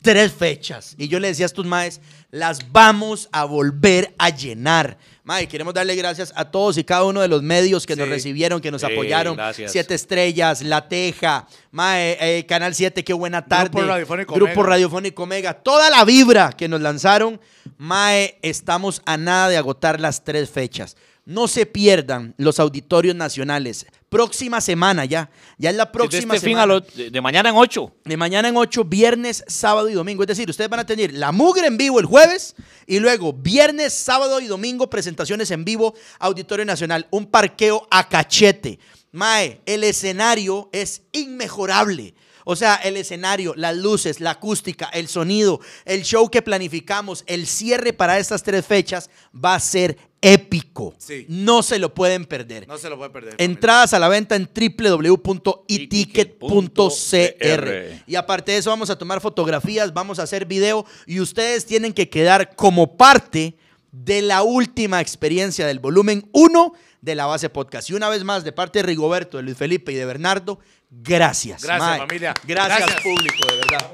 tres fechas. Y yo le decía a estos maes, las vamos a volver a llenar. Mae, queremos darle gracias a todos y cada uno de los medios que nos recibieron, que nos apoyaron. Siete Estrellas, La Teja, Mae, eh, Canal 7, qué buena tarde. Grupo Radiofónico Radiofónico Omega. Toda la vibra que nos lanzaron. Mae, estamos a nada de agotar las tres fechas. No se pierdan los auditorios nacionales próxima semana ya. Ya es la próxima este semana. de, mañana en 8. De mañana en 8, viernes, sábado y domingo. Es decir, ustedes van a tener la mugre en vivo el jueves y luego viernes, sábado y domingo presentaciones en vivo, Auditorio Nacional, un parqueo a cachete. Mae, el escenario es inmejorable. O sea, el escenario, las luces, la acústica, el sonido, el show que planificamos, el cierre para estas tres fechas va a ser épico. No se lo pueden perder. No se lo pueden perder. Entradas a la venta en www.iticket.cr. Y aparte de eso vamos a tomar fotografías, vamos a hacer video y ustedes tienen que quedar como parte de la última experiencia del volumen 1 de la base podcast. Y una vez más, de parte de Rigoberto, de Luis Felipe y de Bernardo, gracias. Gracias, familia. Gracias, gracias, público, de verdad.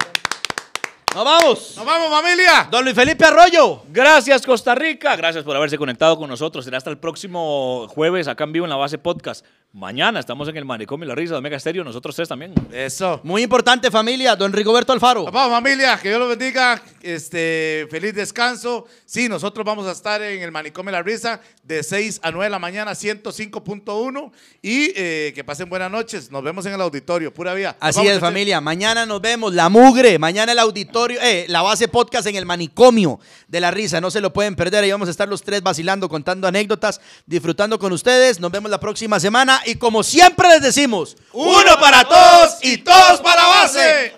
¡Nos vamos! ¡Nos vamos, familia! Don Luis Felipe Arroyo. Gracias, Costa Rica. Gracias por haberse conectado con nosotros. Será hasta el próximo jueves acá en vivo en la base podcast. Mañana estamos en el Manicomio la Risa de Omega Estéreo nosotros tres también. Eso. Muy importante, familia, don Rigoberto Alfaro. Vamos, familia, que Dios lo bendiga. Este, feliz descanso. Sí, nosotros vamos a estar en el Manicomio la Risa de 6 a 9 de la mañana, 105.1. Y eh, que pasen buenas noches. Nos vemos en el auditorio, pura vida. Así es, familia. Mañana nos vemos, la mugre. Mañana el auditorio, eh, la base podcast en el manicomio de la risa. No se lo pueden perder. Ahí vamos a estar los tres vacilando, contando anécdotas, disfrutando con ustedes. Nos vemos la próxima semana y como siempre les decimos, uno para todos y todos para base.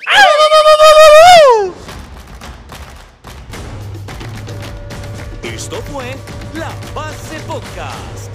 Esto fue La Base Podcast.